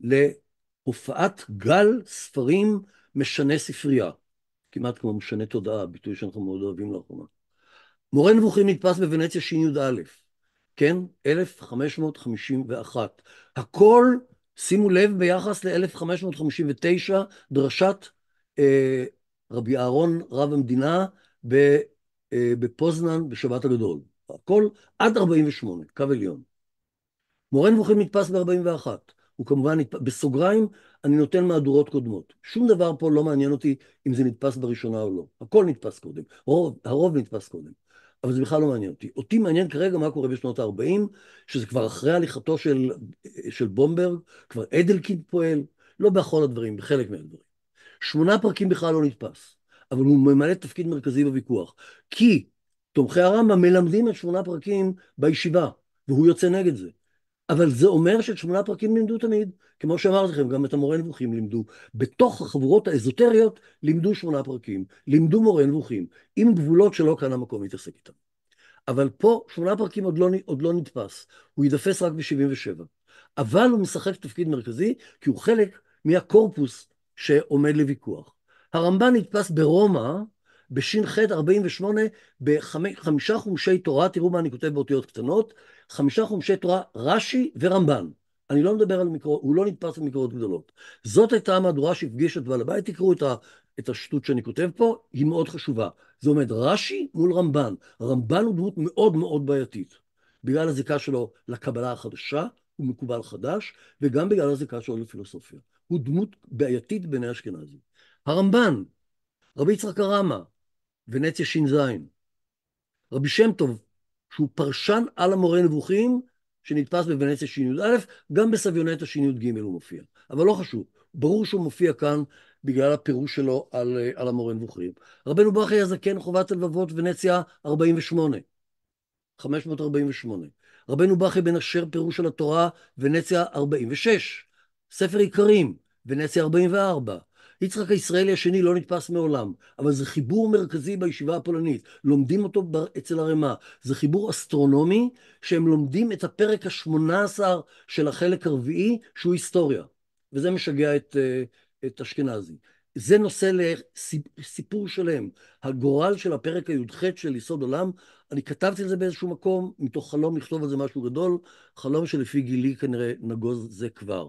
להופעת גל ספרים משנה ספרייה. כמעט כמו משנה תודעה, ביטוי שאנחנו מאוד אוהבים לאחרונה. מורה נבוכים נתפס בוונציה שי"א, כן? 1551. הכל, שימו לב, ביחס ל-1559, דרשת אה, רבי אהרון, רב המדינה, אה, בפוזנן, בשבת הגדול. הכל עד 48, קו עליון. מורה נבוכים נתפס ב-41. הוא כמובן, נתפ... בסוגריים, אני נותן מהדורות קודמות. שום דבר פה לא מעניין אותי אם זה נתפס בראשונה או לא. הכל נתפס קודם, הרוב, הרוב נתפס קודם. אבל זה בכלל לא מעניין אותי. אותי מעניין כרגע מה קורה בשנות ה-40, שזה כבר אחרי הליכתו של, של בומברג, כבר אדלקין פועל, לא בכל הדברים, בחלק מהדברים. שמונה פרקים בכלל לא נתפס, אבל הוא ממלא תפקיד מרכזי בוויכוח. כי תומכי הרמב"ם מלמדים את שמונה פרקים בישיבה, והוא יוצא נגד זה. אבל זה אומר שאת שמונה הפרקים לימדו תמיד, כמו שאמרתי לכם, גם את המורה נבוכים לימדו. בתוך החבורות האזוטריות לימדו שמונה פרקים, לימדו מורה נבוכים, עם גבולות שלא כאן המקום להתעסק איתם. אבל פה שמונה פרקים עוד לא, עוד לא נתפס, הוא ידפס רק ב-77. אבל הוא משחק תפקיד מרכזי, כי הוא חלק מהקורפוס שעומד לוויכוח. הרמב"ן נתפס ברומא בש"ח 48 בחמישה חומשי תורה, תראו מה אני כותב באותיות קטנות, חמישה חומשי תורה, רש"י ורמב"ן. אני לא מדבר על מקורות, הוא לא נתפס במקורות גדולות. זאת הייתה המהדורה שהפגישה את בעל הבית, תקראו את, ה, את השטות שאני כותב פה, היא מאוד חשובה. זה עומד רש"י מול רמב"ן. רמב"ן הוא דמות מאוד מאוד בעייתית. בגלל הזיקה שלו לקבלה החדשה, הוא מקובל חדש, וגם בגלל הזיקה שלו לפילוסופיה. הוא דמות בעייתית בעיני אשכנזי. הרמב"ן, רבי יצחק הרמא, ונציה ש"ז, רבי שם טוב שהוא פרשן על המורה נבוכים, שנתפס בוונציה שי"א, גם בסביונטה שי"ג הוא מופיע. אבל לא חשוב, ברור שהוא מופיע כאן בגלל הפירוש שלו על, אה, על המורה נבוכים. רבנו ברכי הזקן, חובת הלבבות, ונציה 48, 548. רבנו ברכי בן אשר, פירוש של התורה, ונציה 46. ספר עיקרים, ונציה 44. יצחק הישראלי השני לא נתפס מעולם, אבל זה חיבור מרכזי בישיבה הפולנית. לומדים אותו אצל הרמ"א. זה חיבור אסטרונומי, שהם לומדים את הפרק ה-18 של החלק הרביעי, שהוא היסטוריה. וזה משגע את, אה, את אשכנזי. זה נושא לסיפור שלם. הגורל של הפרק הי"ח של יסוד עולם, אני כתבתי על זה באיזשהו מקום, מתוך חלום לכתוב על זה משהו גדול, חלום שלפי גילי כנראה נגוז זה כבר.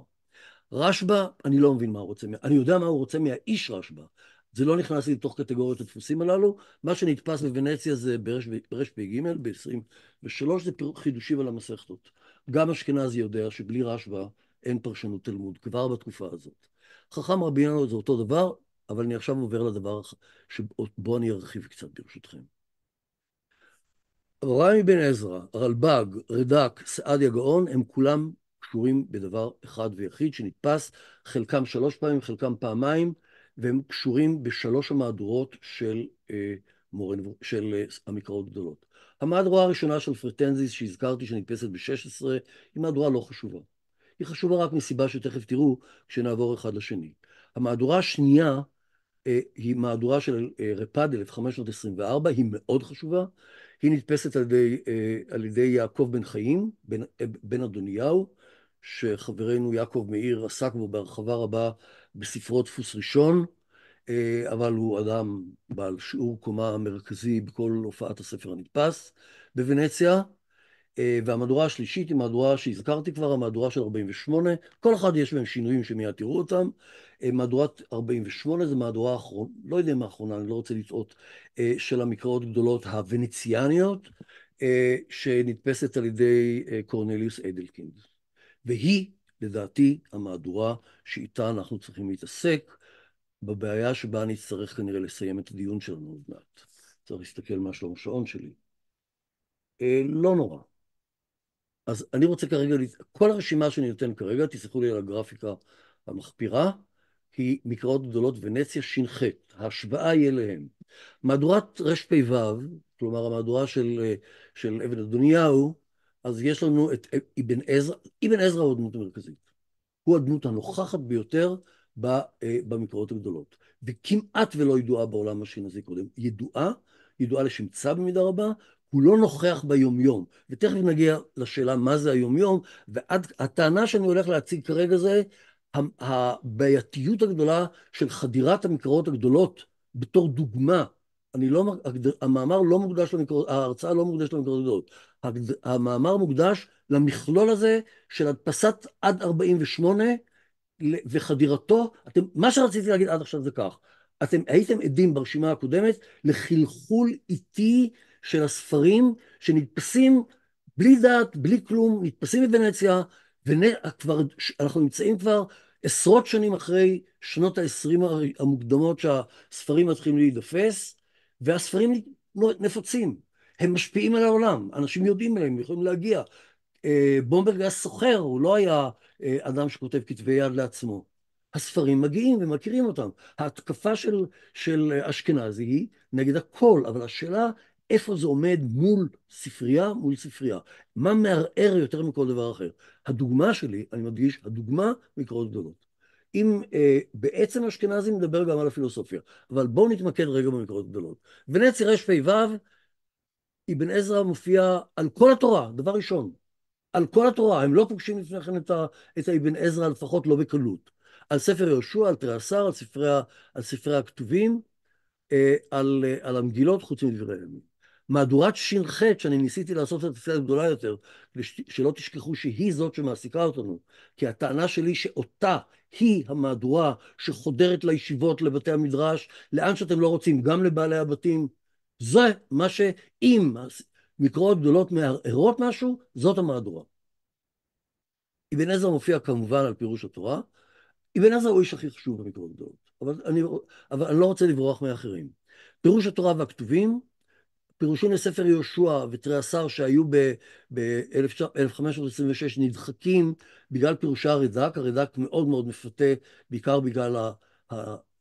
רשב"א, אני לא מבין מה הוא רוצה, אני יודע מה הוא רוצה מהאיש רשב"א. זה לא נכנס לי לתוך קטגוריות הדפוסים הללו. מה שנתפס בוונציה זה ברפ"ג, ב-23, זה חידושים על המסכתות. גם אשכנזי יודע שבלי רשב"א אין פרשנות תלמוד, כבר בתקופה הזאת. חכם רבי ינאו זה אותו דבר, אבל אני עכשיו עובר לדבר שבו אני ארחיב קצת, ברשותכם. אברהם בן עזרא, רלב"ג, רד"ק, סעדיה גאון, הם כולם קשורים בדבר אחד ויחיד שנתפס, חלקם שלוש פעמים, חלקם פעמיים, והם קשורים בשלוש המהדורות של, אה, מורן, של אה, המקראות הגדולות. המהדורה הראשונה של פרטנזיס שהזכרתי שנתפסת ב-16 היא מהדורה לא חשובה. היא חשובה רק מסיבה שתכף תראו כשנעבור אחד לשני. המהדורה השנייה אה, היא מהדורה של אה, רפ"ד 1524, היא מאוד חשובה. היא נתפסת על ידי, אה, על ידי יעקב בן חיים, בן, אה, בן אדוניהו, שחברנו יעקב מאיר עסק בו בהרחבה רבה בספרו דפוס ראשון, אה, אבל הוא אדם בעל שיעור קומה מרכזי בכל הופעת הספר הנדפס בוונציה. אה, והמהדורה השלישית היא מהדורה שהזכרתי כבר, המהדורה של 48, כל אחד יש בהם שינויים שמיד תראו אותם. אה, מהדורת 48 זו מהדורה האחרונה, לא יודע אם האחרונה, אני לא רוצה לטעות, של המקראות הגדולות הוונציאניות, שנתפסת על ידי קורנליוס אדלקינד. והיא, לדעתי, המהדורה שאיתה אנחנו צריכים להתעסק, בבעיה שבה נצטרך כנראה לסיים את הדיון שלנו עוד מעט. צריך להסתכל מה שלום השעון שלי. אה, לא נורא. אז אני רוצה כרגע, כל הרשימה שאני נותן כרגע, תסלחו לי על הגרפיקה המחפירה, היא מקראות גדולות ונציה ש"ח, ההשוואה היא אליהם. מהדורת רפ"ו, כלומר המהדורה של, אה, של אבן אדוניהו, אז יש לנו את אבן עזרא, אבן עזרא הוא הדמות המרכזית. הוא הדמות הנוכחת ביותר אה, במקראות הגדולות, וכמעט ולא ידועה בעולם השינזי קודם. ידועה, ידועה לשמצה במידה רבה, הוא לא נוכח ביומיום. ותכף נגיע לשאלה מה זה היומיום, והטענה שאני הולך להציג כרגע זה הבעייתיות הגדולה של חדירת המקראות הגדולות בתור דוגמה אני לא, המאמר לא מוקדש למקורות, ההרצאה לא מוקדשת למקורות גדולות. המאמר מוקדש למכלול הזה של הדפסת עד 48 וחדירתו, אתם, מה שרציתי להגיד עד עכשיו זה כך, אתם הייתם עדים ברשימה הקודמת לחלחול איטי של הספרים שנתפסים בלי דעת, בלי כלום, נתפסים בוונציה, ואנחנו נמצאים כבר עשרות שנים אחרי שנות ה-20 המוקדמות שהספרים מתחילים להידפס, והספרים לא- נפוצים, הם משפיעים על העולם, אנשים יודעים עליהם, יכולים להגיע. אה, בומברג היה סוחר, הוא לא היה אה, אדם שכותב כתבי יד לעצמו. הספרים מגיעים ומכירים אותם. ההתקפה של, של אשכנזי היא נגד הכל, אבל השאלה איפה זה עומד מול ספרייה, מול ספרייה. מה מערער יותר מכל דבר אחר? הדוגמה שלי, אני מדגיש, הדוגמה מקורות גדולות. אם אה, בעצם אשכנזי מדבר גם על הפילוסופיה. אבל בואו נתמקד רגע במקורות גדולות. בנץ רפ"ו, אבן עזרא מופיע על כל התורה, דבר ראשון. על כל התורה, הם לא פוגשים לפני כן את, את האבן עזרא, לפחות לא בקלות. על ספר יהושע, על תרי עשר, על, על ספרי הכתובים, אה, על, אה, על המגילות, חוץ מדברי הימים. מהדורת ש"ח, שאני ניסיתי לעשות את התפילה הגדולה יותר, שלא תשכחו שהיא זאת שמעסיקה אותנו, כי הטענה שלי שאותה היא המהדורה שחודרת לישיבות, לבתי המדרש, לאן שאתם לא רוצים, גם לבעלי הבתים. זה מה שאם מקראות גדולות מערערות משהו, זאת המהדורה. אבן עזר מופיע כמובן על פירוש התורה. אבן עזר הוא האיש הכי חשוב במקראות גדולות, אבל אני, אבל אני לא רוצה לברוח מאחרים. פירוש התורה והכתובים פירושים לספר יהושע ותריעשר שהיו ב-1526 נדחקים בגלל פירושי הרד"ק, הרד"ק מאוד מאוד מפתה, בעיקר בגלל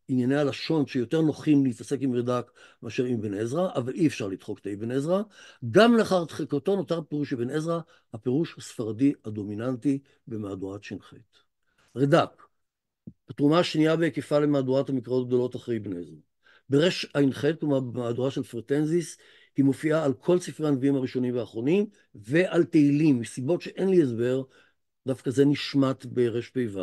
ענייני הלשון שיותר נוחים להתעסק עם רד"ק מאשר עם בן עזרא, אבל אי אפשר לדחוק את אבן עזרא. גם לאחר דחיקתו נותר פירוש אבן עזרא, הפירוש הספרדי הדומיננטי במהדורת ש"ח. רד"ק, התרומה השנייה בהיקפה למהדורת המקראות הגדולות אחרי אבן עזרא. ברש ע"ח, כלומר במהדורה של פרטנזיס, היא מופיעה על כל ספרי הנביאים הראשונים והאחרונים, ועל תהילים, מסיבות שאין לי הסבר, דווקא זה נשמט ברפ"ו.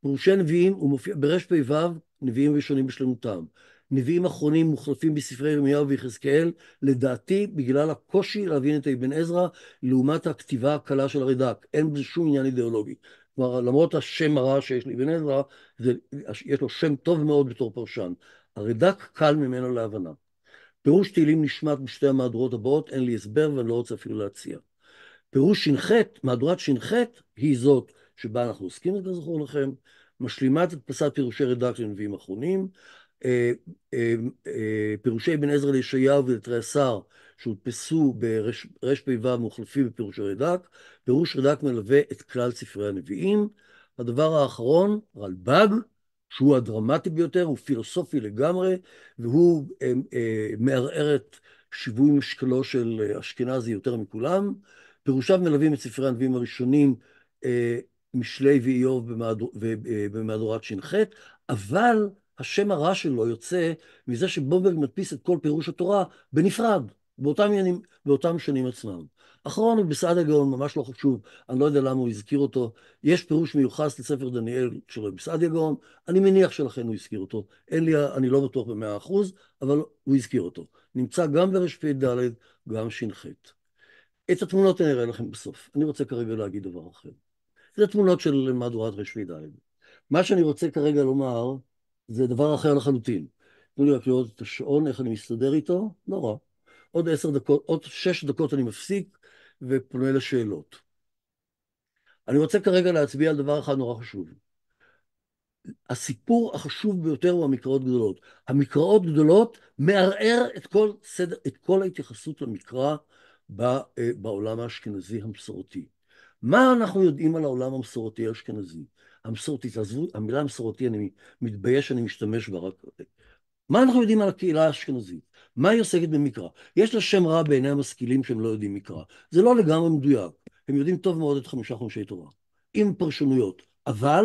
פירושי נביאים, הוא מופיע ברפ"ו, נביאים ראשונים בשלמותם. נביאים אחרונים מוחלפים בספרי ירמיהו ויחזקאל, לדעתי בגלל הקושי להבין את אבן עזרא, לעומת הכתיבה הקלה של הרידק. אין בזה שום עניין אידיאולוגי. כלומר, למרות השם הרע שיש לאבן עזרא, יש לו שם טוב מאוד בתור פרשן. הרידק קל ממנו להבנה. פירוש תהילים נשמט בשתי המהדורות הבאות, אין לי הסבר ואני לא רוצה אפילו להציע. פירוש ש"ח, מהדורת ש"ח, היא זאת שבה אנחנו עוסקים, כזכור לכם, משלימה את הדפסת פירושי רד"ק לנביאים אחרונים, אה, אה, אה, פירושי בן עזרא לישעיהו ולתריעשר שהודפסו ברפ"ו מוחלפים בפירושי רד"ק, פירוש רד"ק מלווה את כלל ספרי הנביאים. הדבר האחרון, רלב"ג, שהוא הדרמטי ביותר, הוא פילוסופי לגמרי, והוא אה, אה, מערער את שיווי משקלו של אשכנזי יותר מכולם. פירושיו מלווים את ספרי הנביאים הראשונים, אה, משלי ואיוב במהדור, אה, במהדורת ש"ח, אבל השם הרע שלו יוצא מזה שבומברג מדפיס את כל פירוש התורה בנפרד, באותם, ינים, באותם שנים עצמם. אחרון הוא בסעד הגאון, ממש לא חשוב, אני לא יודע למה הוא הזכיר אותו. יש פירוש מיוחס לספר דניאל של רבי סעד הגאון, אני מניח שלכן הוא הזכיר אותו. אין לי, אני לא בטוח במאה אחוז, אבל הוא הזכיר אותו. נמצא גם ברשפי ד', גם ש"ח. את התמונות אני אראה לכם בסוף. אני רוצה כרגע להגיד דבר אחר. זה תמונות של מהדורת רשפי ד'. מה שאני רוצה כרגע לומר, זה דבר אחר לחלוטין. תנו לי רק לראות את השעון, איך אני מסתדר איתו, לא רע. עוד עשר דקות, עוד שש דקות אני מפסיק, ופונה לשאלות. אני רוצה כרגע להצביע על דבר אחד נורא חשוב. הסיפור החשוב ביותר הוא המקראות גדולות. המקראות גדולות מערער את כל, סדר, את כל ההתייחסות למקרא אה, בעולם האשכנזי המסורתי. מה אנחנו יודעים על העולם המסורתי האשכנזי? המסורתי, תעזבו, המילה המסורתי, אני מתבייש שאני משתמש בה רק... מה אנחנו יודעים על הקהילה האשכנזית? מה היא עוסקת במקרא? יש לה שם רע בעיני המשכילים שהם לא יודעים מקרא. זה לא לגמרי מדויק. הם יודעים טוב מאוד את חמישה חומשי תורה, עם פרשנויות. אבל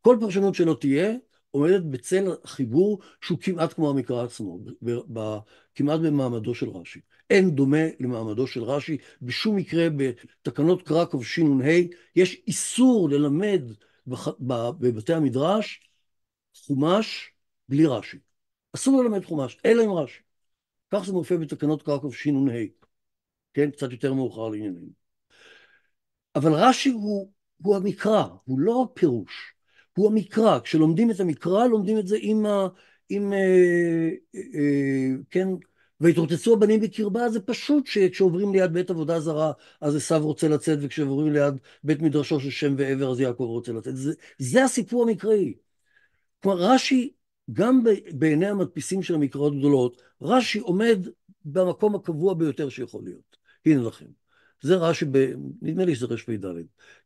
כל פרשנות שלא תהיה, עומדת בצל חיבור שהוא כמעט כמו המקרא עצמו, ב- ב- כמעט במעמדו של רש"י. אין דומה למעמדו של רש"י. בשום מקרה בתקנות קרקוב שנ"ה יש איסור ללמד בח, ב, בבתי המדרש חומש בלי רש"י. אסור ללמד חומש, אלא עם רש"י. כך זה מופיע בתקנות קרקוב שנ"ה, כן? קצת יותר מאוחר לעניינים. אבל רש"י הוא, הוא המקרא, הוא לא הפירוש, הוא המקרא. כשלומדים את המקרא, לומדים את זה עם ה... עם... אה, אה, אה, כן? והתרוצצו הבנים בקרבה, זה פשוט שכשעוברים ליד בית עבודה זרה, אז עשו רוצה לצאת, וכשעוברים ליד בית מדרשו של שם ועבר, אז יעקב רוצה לצאת. זה, זה הסיפור המקראי. כלומר, רש"י גם בעיני המדפיסים של המקראות גדולות, רש"י עומד במקום הקבוע ביותר שיכול להיות. הנה לכם. זה רש"י, ב... נדמה לי שזה רש"י רש"ד.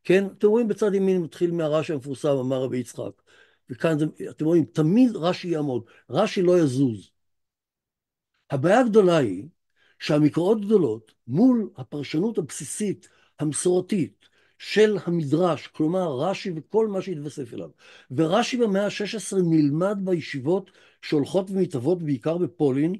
כן, אתם רואים בצד ימין מתחיל מהרש"י המפורסם, אמר רבי יצחק. וכאן זה, אתם רואים, תמיד רש"י יעמוד, רש"י לא יזוז. הבעיה הגדולה היא שהמקראות גדולות מול הפרשנות הבסיסית המסורתית של המדרש, כלומר רש"י וכל מה שהתווסף אליו. ורש"י במאה ה-16 נלמד בישיבות שהולכות ומתהוות בעיקר בפולין,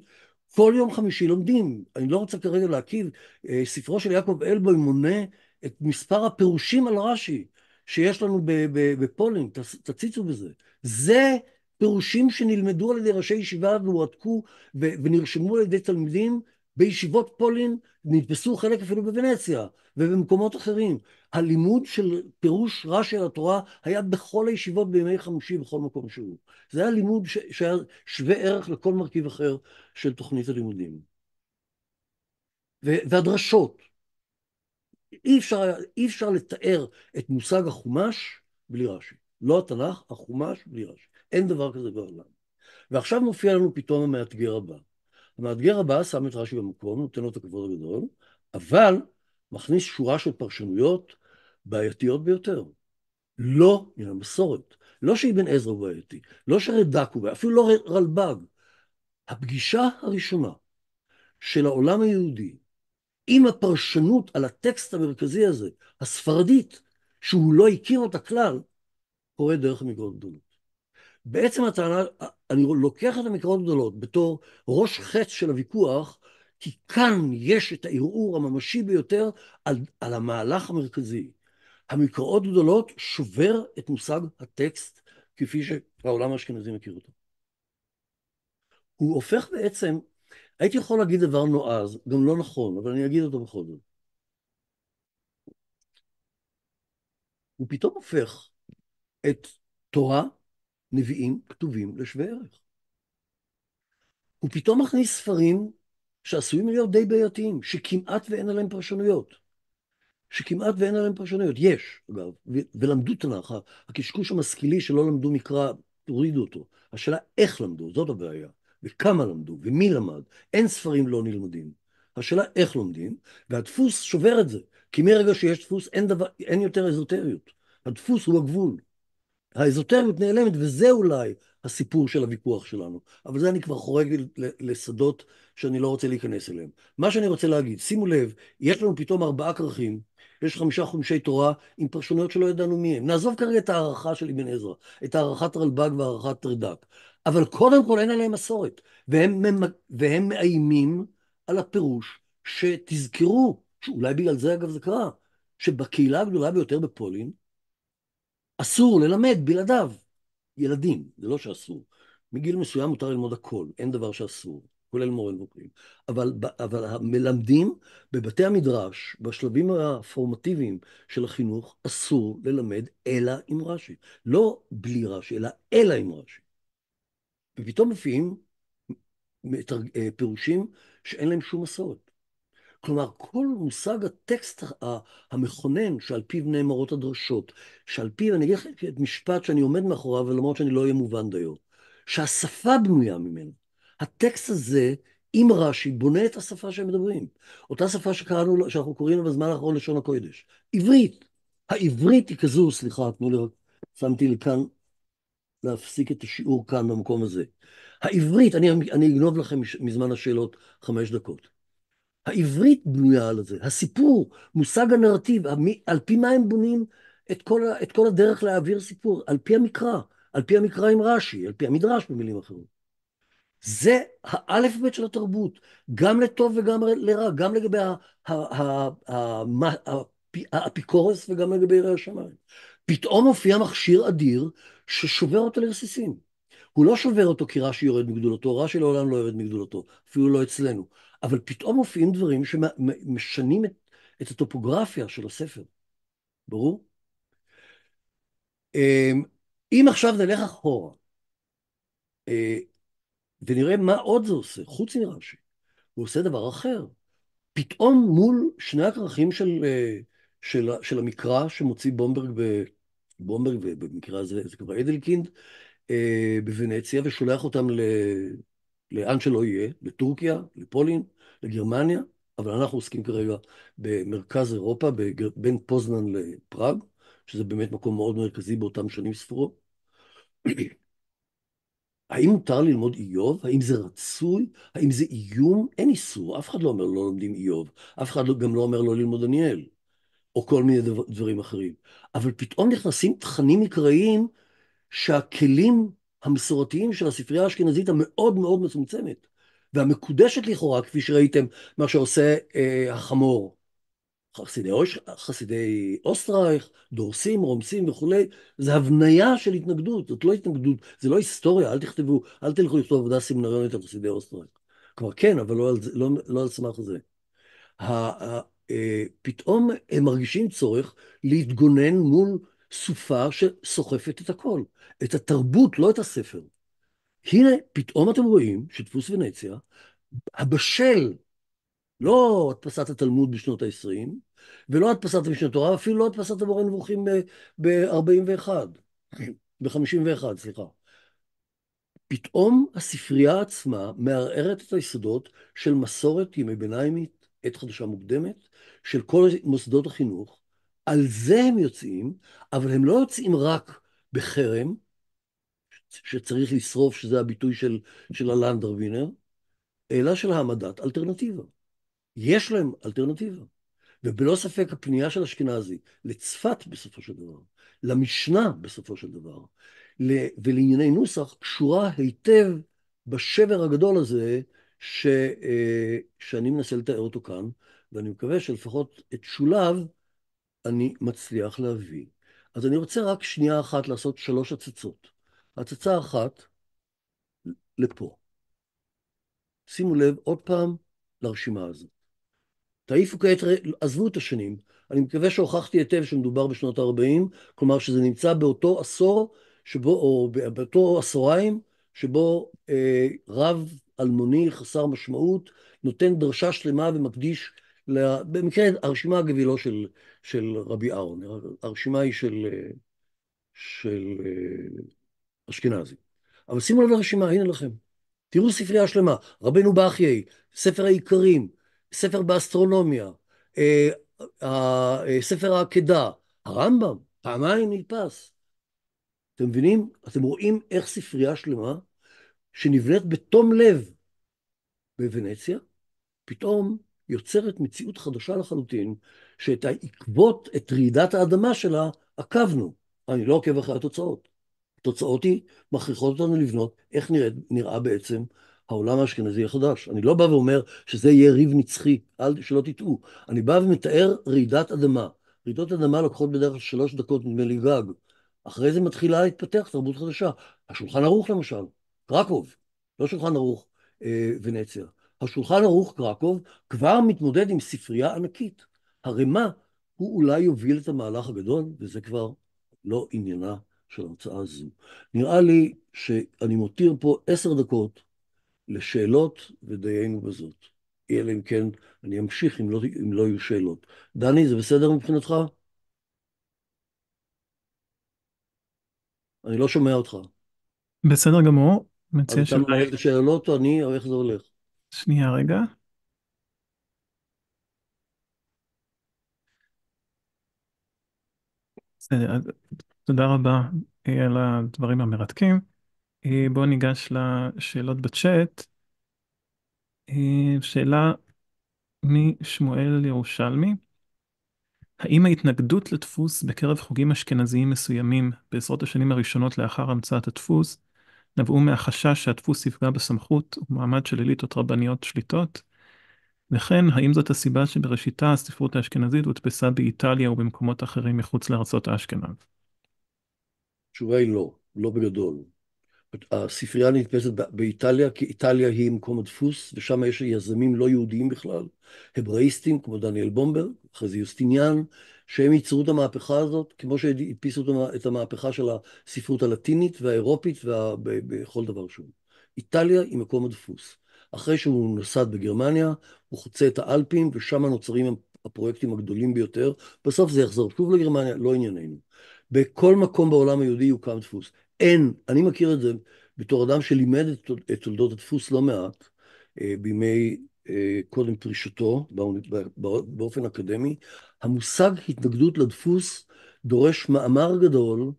כל יום חמישי לומדים, אני לא רוצה כרגע להקיב, אה, ספרו של יעקב אלבוי מונה את מספר הפירושים על רש"י שיש לנו בפולין, תציצו בזה. זה פירושים שנלמדו על ידי ראשי ישיבה והועתקו ונרשמו על ידי תלמידים בישיבות פולין נתפסו חלק אפילו בוונציה ובמקומות אחרים. הלימוד של פירוש רש"י על התורה היה בכל הישיבות בימי חמישי בכל מקום שהוא. זה היה לימוד ש... שהיה שווה ערך לכל מרכיב אחר של תוכנית הלימודים. ו... והדרשות. אי אפשר, אי אפשר לתאר את מושג החומש בלי רש"י. לא התנ"ך, החומש בלי רש"י. אין דבר כזה בעולם. ועכשיו מופיע לנו פתאום המאתגר הבא. המאתגר הבא שם את רש"י במקום, נותן לו את הכבוד הגדול, אבל מכניס שורה של פרשנויות בעייתיות ביותר. לא מן המסורת, לא שאיבן עזרא הוא בעייתי, לא שרד"ק הוא בעייתי, אפילו לא רלב"ג. הפגישה הראשונה של העולם היהודי עם הפרשנות על הטקסט המרכזי הזה, הספרדית, שהוא לא הכיר אותה כלל, קורה דרך מגרות גדולות. בעצם הטענה, אני לוקח את המקראות הגדולות בתור ראש חץ של הוויכוח, כי כאן יש את הערעור הממשי ביותר על, על המהלך המרכזי. המקראות גדולות שובר את מושג הטקסט כפי שהעולם האשכנזי מכיר אותו. הוא הופך בעצם, הייתי יכול להגיד דבר נועז, גם לא נכון, אבל אני אגיד אותו בכל זאת. הוא פתאום הופך את תורה נביאים כתובים לשווה ערך. הוא פתאום מכניס ספרים שעשויים להיות די בעייתיים, שכמעט ואין עליהם פרשנויות. שכמעט ואין עליהם פרשנויות. יש, אגב, ולמדו תנ"ך, הקשקוש המשכילי שלא למדו מקרא, הורידו אותו. השאלה איך למדו, זאת הבעיה, וכמה למדו, ומי למד. אין ספרים לא נלמדים. השאלה איך לומדים, והדפוס שובר את זה, כי מרגע שיש דפוס אין, דבר, אין יותר אזוטריות. הדפוס הוא הגבול. האזוטריות נעלמת, וזה אולי הסיפור של הוויכוח שלנו. אבל זה אני כבר חורג לשדות שאני לא רוצה להיכנס אליהם. מה שאני רוצה להגיד, שימו לב, יש לנו פתאום ארבעה כרכים, יש חמישה חומשי תורה עם פרשנויות שלא ידענו מי הם. נעזוב כרגע את ההערכה של אבן עזרא, את הערכת רלב"ג והערכת רד"ק. אבל קודם כל אין עליהם מסורת, והם, והם מאיימים על הפירוש שתזכרו, שאולי בגלל זה אגב זה קרה, שבקהילה הגדולה ביותר בפולין, אסור ללמד בלעדיו ילדים, זה לא שאסור. מגיל מסוים מותר ללמוד הכל, אין דבר שאסור, כולל מורה נבוכים. אבל, אבל המלמדים בבתי המדרש, בשלבים הפורמטיביים של החינוך, אסור ללמד אלא עם רש"י. לא בלי רש"י, אלא אלא עם רש"י. ופתאום מופיעים אה, פירושים שאין להם שום מסורת. כלומר, כל מושג הטקסט המכונן שעל פיו נאמרות הדרשות, שעל פיו, אני אגיד לך את משפט שאני עומד מאחוריו, ולמרות שאני לא אהיה מובן דיו, שהשפה בנויה ממנו. הטקסט הזה, עם רש"י, בונה את השפה שהם מדברים. אותה שפה שקראנו, שאנחנו קוראים לה בזמן האחרון לשון הקודש. עברית. העברית היא כזו, סליחה, תנו לי רק, שמתי לי כאן, להפסיק את השיעור כאן במקום הזה. העברית, אני, אני אגנוב לכם מזמן השאלות חמש דקות. העברית בנויה על זה, הסיפור, מושג הנרטיב, על פי מה הם בונים את כל, את כל הדרך להעביר סיפור, על פי המקרא, על פי המקרא עם רש"י, על פי המדרש במילים אחרות. זה האלף בית של התרבות, גם לטוב וגם לרע, גם לגבי האפיקורס וגם לגבי ירי השמיים. פתאום מופיע מכשיר אדיר ששובר אותו לרסיסים. הוא לא שובר אותו כי רש"י יורד מגדולתו, רש"י לעולם לא יורד מגדולתו, אפילו לא אצלנו. אבל פתאום מופיעים דברים שמשנים את, את הטופוגרפיה של הספר, ברור? אה, אם עכשיו נלך אחורה אה, ונראה מה עוד זה עושה, חוץ מרש"י, הוא עושה דבר אחר. פתאום מול שני הכרכים של, אה, של, של המקרא שמוציא בומברג, ב, בומברג במקרה הזה זה כבר אדלקינד, בוונציה, ושולח אותם לאן שלא יהיה, לטורקיה, לפולין, לגרמניה, אבל אנחנו עוסקים כרגע במרכז אירופה, בין פוזנן לפראג, שזה באמת מקום מאוד מרכזי באותם שנים ספורות. האם מותר ללמוד איוב? האם זה רצוי? האם זה איום? אין איסור, אף אחד לא אומר לא לומדים איוב, אף אחד לא, גם לא אומר לא ללמוד דניאל, או כל מיני דבר, דברים אחרים. אבל פתאום נכנסים תכנים מקראיים שהכלים המסורתיים של הספרייה האשכנזית המאוד מאוד מצומצמת, והמקודשת לכאורה, כפי שראיתם, מה שעושה אה, החמור. חסידי, אוש, חסידי אוסטרייך, דורסים, רומסים וכולי, זה הבניה של התנגדות, זאת לא התנגדות, זה לא היסטוריה, אל תכתבו, אל תלכו לכתוב עבודה סמינריונית על חסידי אוסטרייך. כלומר, כן, אבל לא על, לא, לא על סמך זה. ה, אה, פתאום הם מרגישים צורך להתגונן מול סופה שסוחפת את הכל, את התרבות, לא את הספר. הנה, פתאום אתם רואים שדפוס ונציה, הבשל, לא הדפסת התלמוד בשנות ה-20, ולא הדפסת המשנה תורה, אפילו לא הדפסת המורה נבוכים ב-41, ב-51, סליחה. פתאום הספרייה עצמה מערערת את היסודות של מסורת ימי ביניימית, עת חדשה מוקדמת, של כל מוסדות החינוך, על זה הם יוצאים, אבל הם לא יוצאים רק בחרם, שצריך לשרוף, שזה הביטוי של, של הלנדר וינר, אלא של העמדת אלטרנטיבה. יש להם אלטרנטיבה. ובלא ספק הפנייה של אשכנזי לצפת בסופו של דבר, למשנה בסופו של דבר, ולענייני נוסח קשורה היטב בשבר הגדול הזה ש, אה, שאני מנסה לתאר אותו כאן, ואני מקווה שלפחות את שוליו אני מצליח להביא. אז אני רוצה רק שנייה אחת לעשות שלוש הצצות. הצצה אחת, לפה. שימו לב עוד פעם לרשימה הזאת. תעיפו כעת, עזבו את השנים. אני מקווה שהוכחתי היטב שמדובר בשנות ה-40, כלומר שזה נמצא באותו עשור, שבו, או באותו עשוריים, שבו אה, רב אלמוני חסר משמעות נותן דרשה שלמה ומקדיש במקרה הרשימה אגבי לא של, של רבי אהרון, הרשימה היא של, של אה, אשכנזי. אבל שימו לב לרשימה, הנה לכם. תראו ספרייה שלמה, רבנו בחיי, ספר האיכרים, ספר באסטרונומיה, אה, אה, ספר העקדה, הרמב"ם, פעמיים נדפס. אתם מבינים? אתם רואים איך ספרייה שלמה שנבנית בתום לב בוונציה, פתאום יוצרת מציאות חדשה לחלוטין, שאת העקבות, את רעידת האדמה שלה, עקבנו. אני לא עוקב אחרי התוצאות. התוצאות היא מכריחות אותנו לבנות איך נראה, נראה בעצם העולם האשכנזי החדש. אני לא בא ואומר שזה יהיה ריב נצחי, אל, שלא תטעו. אני בא ומתאר רעידת אדמה. רעידות אדמה לוקחות בדרך כלל שלוש דקות, נדמה לי, גג. אחרי זה מתחילה להתפתח תרבות חדשה. השולחן ערוך למשל, קרקוב, לא שולחן ערוך אה, ונצר. השולחן ערוך קרקוב כבר מתמודד עם ספרייה ענקית. הרימה הוא אולי יוביל את המהלך הגדול, וזה כבר לא עניינה של המצאה הזו. נראה לי שאני מותיר פה עשר דקות לשאלות ודיינו בזאת. אלא אם כן אני אמשיך אם לא, אם לא יהיו שאלות. דני, זה בסדר מבחינתך? אני לא שומע אותך. בסדר גמור. מציע ש... אתה מנהל את השאלות, אני, או איך זה הולך? שנייה רגע. בסדר, אז תודה רבה אה, על הדברים המרתקים. אה, בואו ניגש לשאלות בצ'אט. אה, שאלה משמואל ירושלמי. האם ההתנגדות לדפוס בקרב חוגים אשכנזיים מסוימים בעשרות השנים הראשונות לאחר המצאת הדפוס נבעו מהחשש שהדפוס יפגע בסמכות ומעמד של אליטות רבניות שליטות, וכן האם זאת הסיבה שבראשיתה הספרות האשכנזית הודפסה באיטליה ובמקומות אחרים מחוץ לארצות אשכנז? התשובה היא לא, לא בגדול. הספרייה נתפסת באיטליה, כי איטליה היא מקום הדפוס, ושם יש יזמים לא יהודיים בכלל, הבראיסטים כמו דניאל בומבר, אחרי זה יוסטיניאן, שהם ייצרו את המהפכה הזאת, כמו שהדפיסו את המהפכה של הספרות הלטינית והאירופית ובכל דבר שהוא. איטליה היא מקום הדפוס. אחרי שהוא נוסד בגרמניה, הוא חוצה את האלפים, ושם נוצרים הפרויקטים הגדולים ביותר. בסוף זה יחזור שוב לגרמניה, לא ענייננו. בכל מקום בעולם היהודי יוקם דפוס. אין, אני מכיר את זה בתור אדם שלימד את תולדות הדפוס לא מעט, אה, בימי קודם פרישתו באופן אקדמי, המושג התנגדות לדפוס דורש מאמר גדול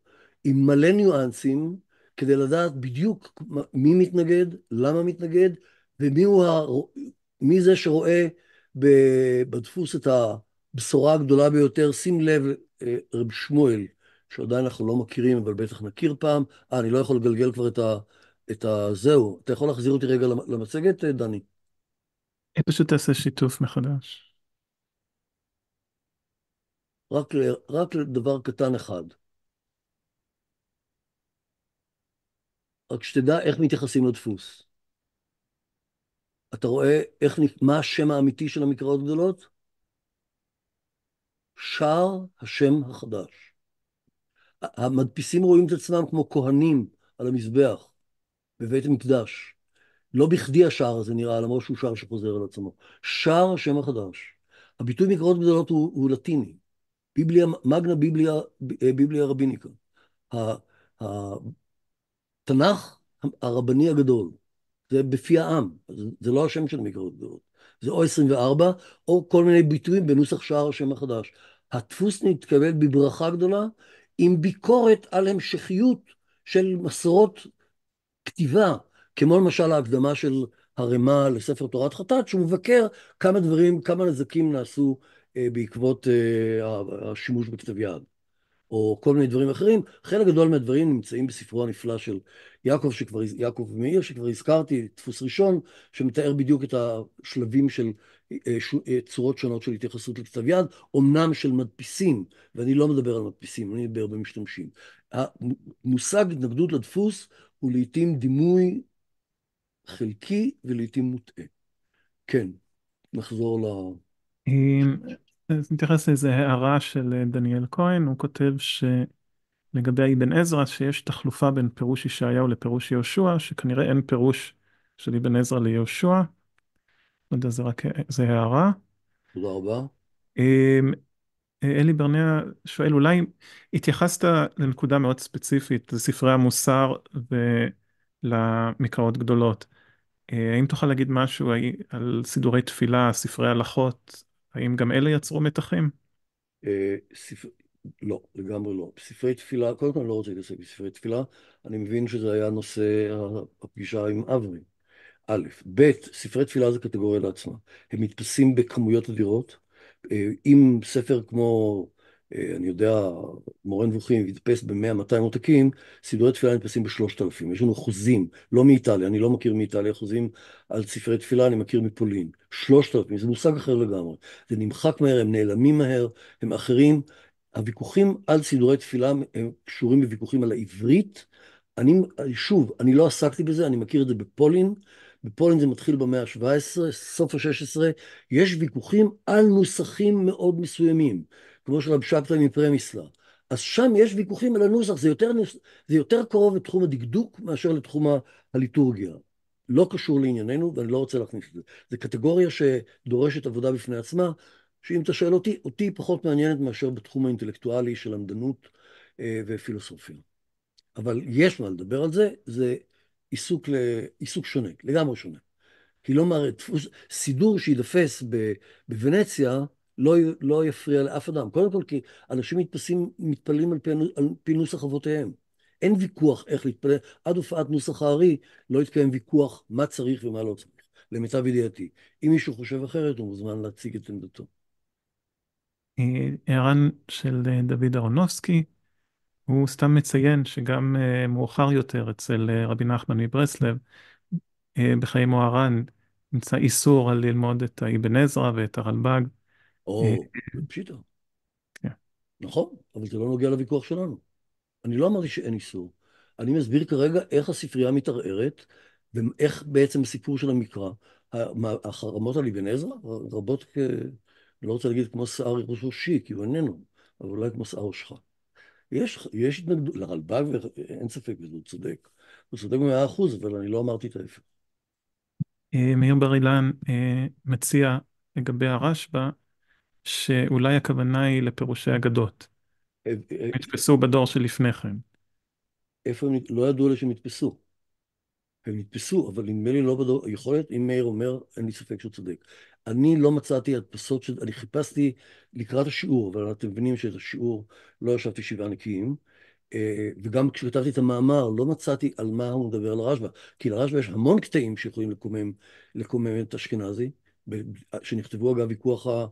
עם מלא ניואנסים כדי לדעת בדיוק מי מתנגד, למה מתנגד ומי ה... מי זה שרואה בדפוס את הבשורה הגדולה ביותר. שים לב, אה, רב שמואל, שעדיין אנחנו לא מכירים, אבל בטח נכיר פעם. אה, אני לא יכול לגלגל כבר את ה... את ה... זהו. אתה יכול להחזיר אותי רגע למצגת, אה, דני? היא פשוט תעשה שיתוף מחדש. רק, ל, רק לדבר קטן אחד. רק שתדע איך מתייחסים לדפוס. אתה רואה איך, מה השם האמיתי של המקראות הגדולות? שער השם החדש. המדפיסים רואים את עצמם כמו כהנים על המזבח בבית המקדש. לא בכדי השער הזה נראה, למרות שהוא שער שחוזר על עצמו. שער השם החדש. הביטוי מקראות גדולות הוא, הוא לטיני. ביבליה, מגנה ביבליה, ביבליה רביניקה. התנ"ך הרבני הגדול. זה בפי העם, זה זה לא השם של מקראות גדולות. זה או 24, או כל מיני ביטויים בנוסח שער השם החדש. הדפוס נתקבל בברכה גדולה, עם ביקורת על המשכיות של מסורות כתיבה כמו למשל ההקדמה של הרמ"א לספר תורת חטאת, שהוא מבקר כמה דברים, כמה נזקים נעשו אה, בעקבות אה, השימוש בכתב יד, או כל מיני דברים אחרים. חלק גדול מהדברים נמצאים בספרו הנפלא של יעקב, שכבר, יעקב מאיר, שכבר הזכרתי, דפוס ראשון, שמתאר בדיוק את השלבים של אה, אה, ש, צורות שונות של התייחסות לכתב יד, אמנם של מדפיסים, ואני לא מדבר על מדפיסים, אני מדבר במשתמשים. המושג התנגדות לדפוס הוא לעיתים דימוי חלקי ולעיתים מוטעה. כן, נחזור ל... אז נתייחס לאיזה הערה של דניאל כהן, הוא כותב שלגבי אבן עזרא, שיש תחלופה בין פירוש ישעיהו לפירוש יהושע, שכנראה אין פירוש של אבן עזרא ליהושע. לא יודע, זה רק, זה הערה. תודה רבה. אלי ברנע שואל, אולי התייחסת לנקודה מאוד ספציפית, זה ספרי המוסר, ו... למקראות גדולות. אה, האם תוכל להגיד משהו על סידורי תפילה, ספרי הלכות, האם גם אלה יצרו מתחים? אה, לא, לגמרי לא. ספרי תפילה, קודם כל אני לא רוצה להתעסק בספרי תפילה, אני מבין שזה היה נושא הפגישה עם אברי. א', ב', ספרי תפילה זה קטגוריה לעצמה. הם נתפסים בכמויות אדירות. אה, אם ספר כמו אה, אני יודע, מורה נבוכים ידפס ב-100-200 עותקים, סידורי תפילה נדפסים ב-3,000. יש לנו חוזים, לא מאיטליה, אני לא מכיר מאיטליה חוזים על ספרי תפילה, אני מכיר מפולין. 3,000, זה מושג אחר לגמרי. זה נמחק מהר, הם נעלמים מהר, הם אחרים. הוויכוחים על סידורי תפילה הם קשורים בוויכוחים על העברית. אני, שוב, אני לא עסקתי בזה, אני מכיר את זה בפולין. בפולין זה מתחיל במאה ה-17, סוף ה-16, יש ויכוחים על נוסחים מאוד מסוימים. כמו של רב שבתאי מפרמיסלה. אז שם יש ויכוחים על הנוסח, זה יותר, זה יותר קרוב לתחום הדקדוק מאשר לתחום הליטורגיה. לא קשור לענייננו ואני לא רוצה להכניס את זה. זו קטגוריה שדורשת עבודה בפני עצמה, שאם אתה שואל אותי, אותי היא פחות מעניינת מאשר בתחום האינטלקטואלי של למדנות אה, ופילוסופיה. אבל יש מה לדבר על זה, זה עיסוק, ל... עיסוק שונה, לגמרי שונה. כי לא מערכת, סידור שיידפס בוונציה, לא, לא יפריע לאף אדם. קודם כל, כי אנשים מתפסים, מתפללים על פי, על פי נוסח אבותיהם. אין ויכוח איך להתפלל. עד הופעת נוסח הארי לא יתקיים ויכוח מה צריך ומה לא צריך, למיטב ידיעתי. אם מישהו חושב אחרת, הוא מוזמן להציג את עמדתו. אה, הערן של אה, דוד אהרונובסקי, הוא סתם מציין שגם אה, מאוחר יותר אצל רבי נחמן מברסלב, בחיי מוהר"ן נמצא איסור על ללמוד את האבן עזרא ואת הרלב"ג, או אה, פשיטא. כן. נכון, אבל זה לא נוגע לוויכוח שלנו. אני לא אמרתי שאין איסור. אני מסביר כרגע איך הספרייה מתערערת, ואיך בעצם הסיפור של המקרא, החרמות על אבן עזרא, רבות, כ... אה, אני לא רוצה להגיד כמו שיער ראשי, כי הוא איננו, אבל אולי כמו שיער שלך. יש, יש התנגדות, לרלב"ג אין ספק בזה, הוא צודק. הוא צודק במאה אחוז, אבל אני לא אמרתי את ההפך. אה, מאיר בר אילן מציע לגבי הרשב"א, שאולי הכוונה היא לפירושי אגדות. אה, אה, נתפסו בדור שלפני כן. איפה הם, לא ידעו אלה שהם נתפסו. הם נתפסו, אבל נדמה לי לא בדור, יכול להיות, אם מאיר אומר, אין לי ספק שהוא צודק. אני לא מצאתי הדפסות, ש... אני חיפשתי לקראת השיעור, אבל אתם מבינים שאת השיעור לא ישבתי שבעה נקיים, אה, וגם כשכתבתי את המאמר, לא מצאתי על מה הוא מדבר לרשב"א, כי לרשב"א יש המון קטעים שיכולים לקומם, לקומם את אשכנזי, שנכתבו אגב ויכוח ה...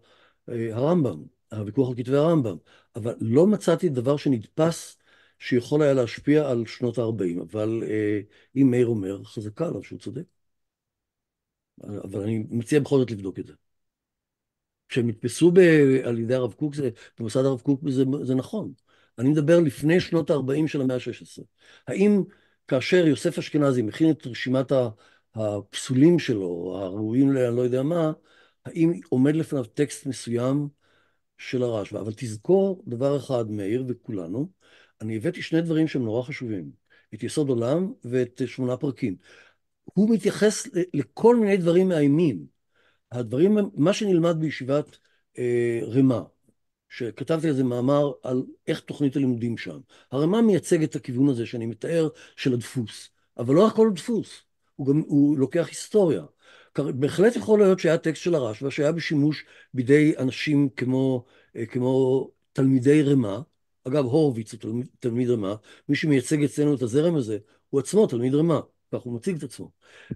הרמב"ם, הוויכוח על כתבי הרמב"ם, אבל לא מצאתי דבר שנדפס שיכול היה להשפיע על שנות ה-40, אבל אה, אם מאיר אומר, חזקה עליו שהוא צודק. אבל אני מציע בכל זאת לבדוק את זה. כשהם נתפסו על ידי הרב קוק, במוסד הרב קוק זה, זה נכון. אני מדבר לפני שנות ה-40 של המאה ה-16. האם כאשר יוסף אשכנזי מכין את רשימת הפסולים שלו, הראויים ל... אני לא יודע מה, האם עומד לפניו טקסט מסוים של הרשב"א. אבל תזכור דבר אחד, מאיר וכולנו, אני הבאתי שני דברים שהם נורא חשובים, את יסוד עולם ואת שמונה פרקים. הוא מתייחס לכל מיני דברים מאיימים. הדברים, מה שנלמד בישיבת אה, רמ"א, שכתבתי איזה מאמר על איך תוכנית הלימודים שם. הרמ"א מייצג את הכיוון הזה שאני מתאר, של הדפוס, אבל לא הכל דפוס, הוא גם, הוא לוקח היסטוריה. בהחלט יכול להיות שהיה טקסט של הרשב"א שהיה בשימוש בידי אנשים כמו, אה, כמו תלמידי רמ"א, אגב הורוביץ הוא תלמיד, תלמיד רמ"א, מי שמייצג אצלנו את הזרם הזה הוא עצמו תלמיד רמ"א, כך הוא מציג את עצמו,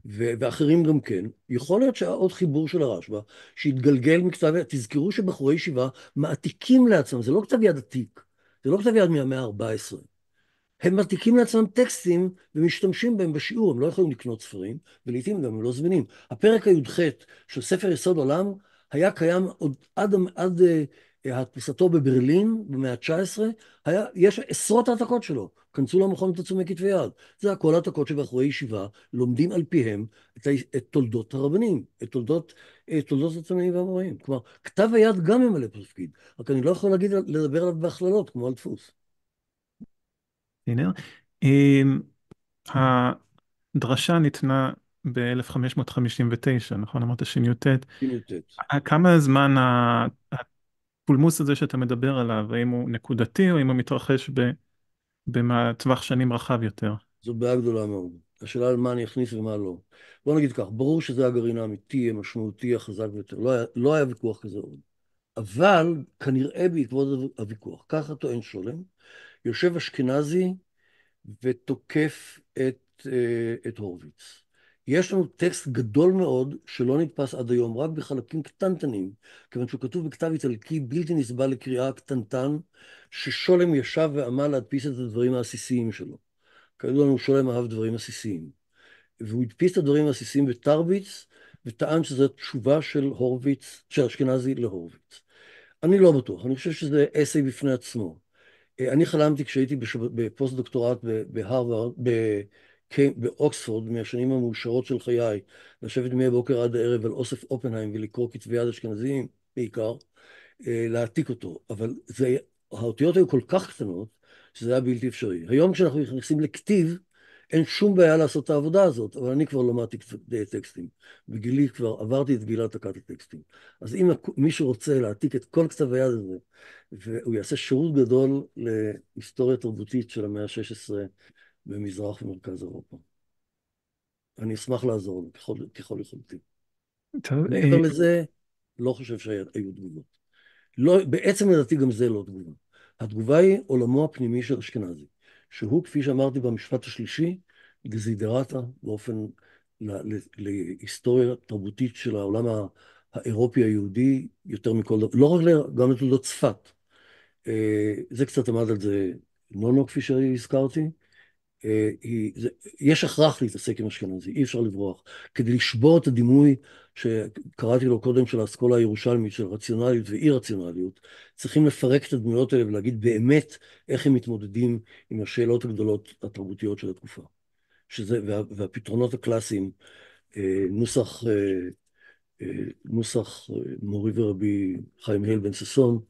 ו- ואחרים גם כן, יכול להיות שהיה עוד חיבור של הרשב"א שהתגלגל מכתב יד, תזכרו שבחורי ישיבה מעתיקים לעצמם, זה לא כתב יד עתיק, זה לא כתב יד מהמאה ה-14, הם מרתיקים לעצמם טקסטים ומשתמשים בהם בשיעור, הם לא יכולים לקנות ספרים, ולעיתים גם הם לא זמינים. הפרק הי"ח של ספר יסוד עולם היה קיים עוד עד, עד עד אה, uh, התפיסתו בברלין במאה ה-19, יש עשרות העתקות שלו, כנסו למכון ותעצומי כתבי יד. זה הכל העתקות שבאחורי ישיבה לומדים על פיהם את, את תולדות הרבנים, את תולדות, אה, תולדות הצמאים והמוראים. כלומר, כתב היד גם ממלא תפקיד, רק אני לא יכול להגיד, לדבר עליו בהכללות, כמו על דפוס. בסדר? אמ, הדרשה ניתנה ב-1559, נכון? אמרת שי"ט. שי"ט. כמה זמן הפולמוס הזה שאתה מדבר עליו, האם הוא נקודתי או האם הוא מתרחש בטווח שנים רחב יותר? זו בעיה גדולה מאוד. השאלה על מה אני אכניס ומה לא. בוא נגיד כך, ברור שזה הגרעין האמיתי, המשמעותי, החזק ביותר. לא היה, לא היה ויכוח כזה עוד. אבל כנראה בעקבות הוויכוח, ככה טוען שולם, יושב אשכנזי ותוקף את, אה, את הורוביץ. יש לנו טקסט גדול מאוד שלא נתפס עד היום, רק בחלקים קטנטנים, כיוון שהוא כתוב בכתב איטלקי בלתי נסבל לקריאה קטנטן, ששולם ישב ועמל להדפיס את הדברים העסיסיים שלו. כידוע לנו, שולם אהב דברים עסיסיים. והוא הדפיס את הדברים העסיסיים בתרביץ, וטען שזו תשובה של הורוביץ, של אשכנזי להורוביץ. אני לא בטוח, אני חושב שזה אסי בפני עצמו. אה, אני חלמתי כשהייתי בפוסט דוקטורט בהרווארד, באוקספורד, מהשנים המאושרות של חיי, לשבת מהבוקר עד הערב על אוסף אופנהיים ולקרוא כתבי יד אשכנזיים בעיקר, אה, להעתיק אותו. אבל זה, האותיות היו כל כך קטנות, שזה היה בלתי אפשרי. היום כשאנחנו נכנסים לכתיב, אין שום בעיה לעשות את העבודה הזאת, אבל אני כבר למדתי קצת טקסטים. בגילי כבר עברתי את גילת הקאט הטקסטים. אז אם מישהו רוצה להעתיק את כל כתב היד הזה, והוא יעשה שירות גדול להיסטוריה תרבותית של המאה ה-16 במזרח ומרכז אירופה. אני אשמח לעזור לו ככל, ככל יכולתי. טוב. מעבר אה, לזה, לא חושב שהיו תגובות. לא, בעצם לדעתי גם זה לא תגובה. התגובה היא עולמו הפנימי של אשכנזי. שהוא, כפי שאמרתי במשפט השלישי, גזידרטה באופן, להיסטוריה תרבותית של העולם האירופי היהודי יותר מכל דבר, לא רק, ל... גם לתולדות צפת. אה, זה קצת עמד על זה נונו, כפי שהזכרתי. אה, יש הכרח להתעסק עם אשכנזי, אי אפשר לברוח. כדי לשבור את הדימוי שקראתי לו קודם של האסכולה הירושלמית, של רציונליות ואי רציונליות, צריכים לפרק את הדמויות האלה ולהגיד באמת איך הם מתמודדים עם השאלות הגדולות התרבותיות של התקופה. שזה, וה, והפתרונות הקלאסיים, אה, נוסח, אה, נוסח מורי ורבי חיים הל בן ששון,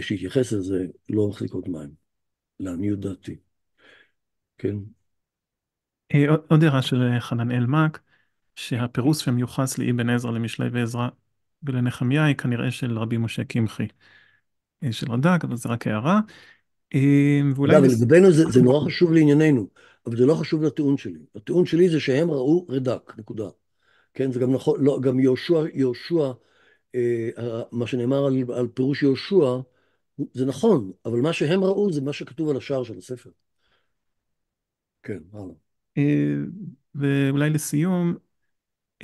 שהתייחס לזה, לא מחזיקות מים, לעניות דעתי. כן. אה, עוד הערה של אה, חננאל מק, שהפירוס שמיוחס לאבן עזרא, למשלי ועזרא ולנחמיה היא כנראה של רבי משה קמחי. אה, של רד"ק, אבל זה רק הערה. ואולי... אבל לגבינו זה, זה נורא חשוב לענייננו, אבל זה לא חשוב לטיעון שלי. הטיעון שלי זה שהם ראו רד"ק, נקודה. כן, זה גם נכון, לא, גם יהושע, יהושע, אה, מה שנאמר על, על פירוש יהושע, זה נכון, אבל מה שהם ראו זה מה שכתוב על השער של הספר. כן, הלאה. אה, ואולי לסיום,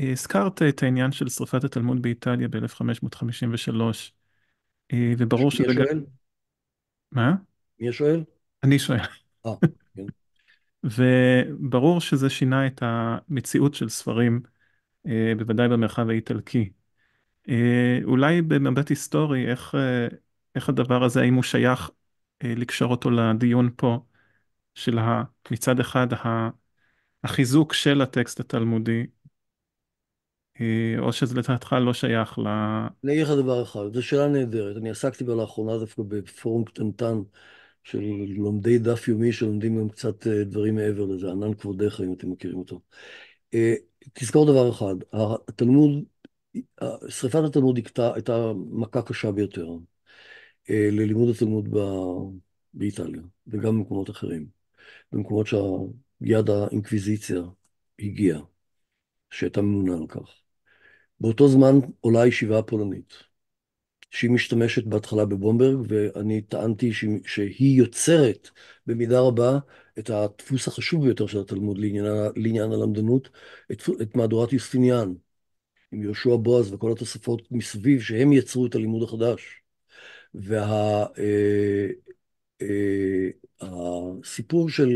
אה, הזכרת את העניין של שרפת התלמוד באיטליה ב-1553, אה, וברור שזה גם... מי השואל? מה? מי השואל? אני שואל. אה, כן. וברור שזה שינה את המציאות של ספרים, בוודאי במרחב האיטלקי. אולי במבט היסטורי, איך, איך הדבר הזה, האם הוא שייך לקשור אותו לדיון פה, של ה, מצד אחד ה, החיזוק של הטקסט התלמודי, אה, או שזה לדעתך לא שייך ל... אני אגיד לך דבר אחד, זו שאלה נהדרת. אני עסקתי בה לאחרונה דווקא בפורום קטנטן של לומדי דף יומי שלומדים גם קצת אה, דברים מעבר לזה, ענן כבודיך אם אתם מכירים אותו. אה, תזכור דבר אחד, התלמוד, שריפת התלמוד הייתה, הייתה מכה קשה ביותר ללימוד התלמוד ב, באיטליה וגם במקומות אחרים. במקומות שיד האינקוויזיציה הגיעה, שהייתה ממונה על כך. באותו זמן עולה הישיבה הפולנית, שהיא משתמשת בהתחלה בבומברג, ואני טענתי שהיא יוצרת במידה רבה את הדפוס החשוב ביותר של התלמוד לעניין, לעניין הלמדנות, את, את מהדורת יוסטיניאן, עם יהושע בועז וכל התוספות מסביב, שהם יצרו את הלימוד החדש. וה... אה, אה, הסיפור של,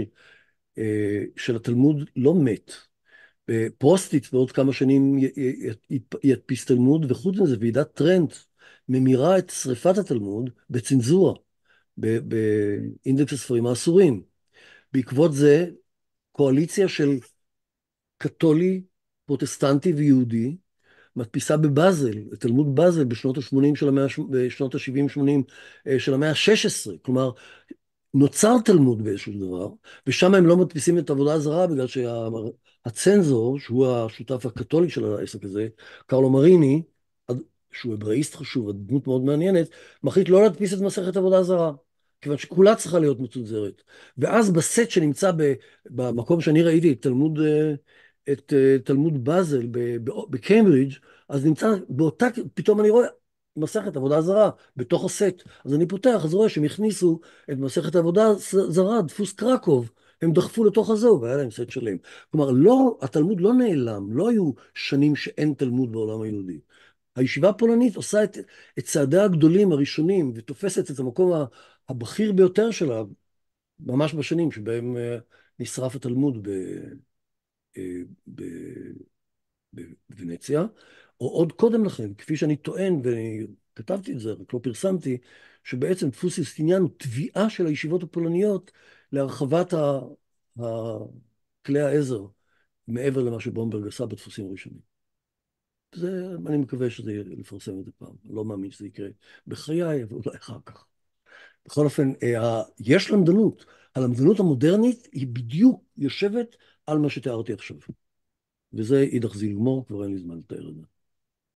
אה, של התלמוד לא מת. פרוסטית בעוד כמה שנים ידפיס תלמוד, וחוץ מזה ועידת טרנד ממירה את שריפת התלמוד בצנזורה, באינדקס הספרים האסורים. בעקבות זה, קואליציה של קתולי, פרוטסטנטי ויהודי, מדפיסה בבאזל, תלמוד באזל בשנות ה-80 של המאה, בשנות ה-70-80 אה, של המאה ה-16, כלומר, נוצר תלמוד באיזשהו דבר, ושם הם לא מדפיסים את העבודה הזרה בגלל שהצנזור, שה... שהוא השותף הקתולי של העסק הזה, קרלו מריני, שהוא הבראיסט חשוב, הדמות מאוד מעניינת, מחליט לא להדפיס את מסכת עבודה זרה. כיוון שכולה צריכה להיות מצונזרת. ואז בסט שנמצא במקום שאני ראיתי, תלמוד אה, את אה, תלמוד באזל בקיימברידג', אז נמצא באותה, פתאום אני רואה מסכת עבודה זרה בתוך הסט. אז אני פותח, אז רואה שהם הכניסו את מסכת עבודה זרה, דפוס קרקוב. הם דחפו לתוך הזה, והיה להם סט שלם. כלומר, לא, התלמוד לא נעלם, לא היו שנים שאין תלמוד בעולם היהודי. הישיבה הפולנית עושה את, את צעדיה הגדולים הראשונים, ותופסת את המקום הבכיר ביותר שלה, ממש בשנים שבהם אה, נשרף התלמוד ב... אה, בוונציה, או עוד קודם לכן, כפי שאני טוען, ואני כתבתי את זה, רק לא פרסמתי, שבעצם דפוס יסטיניאן הוא תביעה של הישיבות הפולניות להרחבת ה... כלי העזר מעבר למה שבומברג עשה בדפוסים הראשונים. זה, אני מקווה שזה יהיה לפרסם את זה פעם, לא מאמין שזה יקרה בחיי, אבל אולי אחר כך. בכל אופן, אה, יש למדנות. הלמדנות המודרנית היא בדיוק יושבת על מה שתיארתי עכשיו. וזה אידך זיל גמור, כבר אין לי זמן לתאר את זה.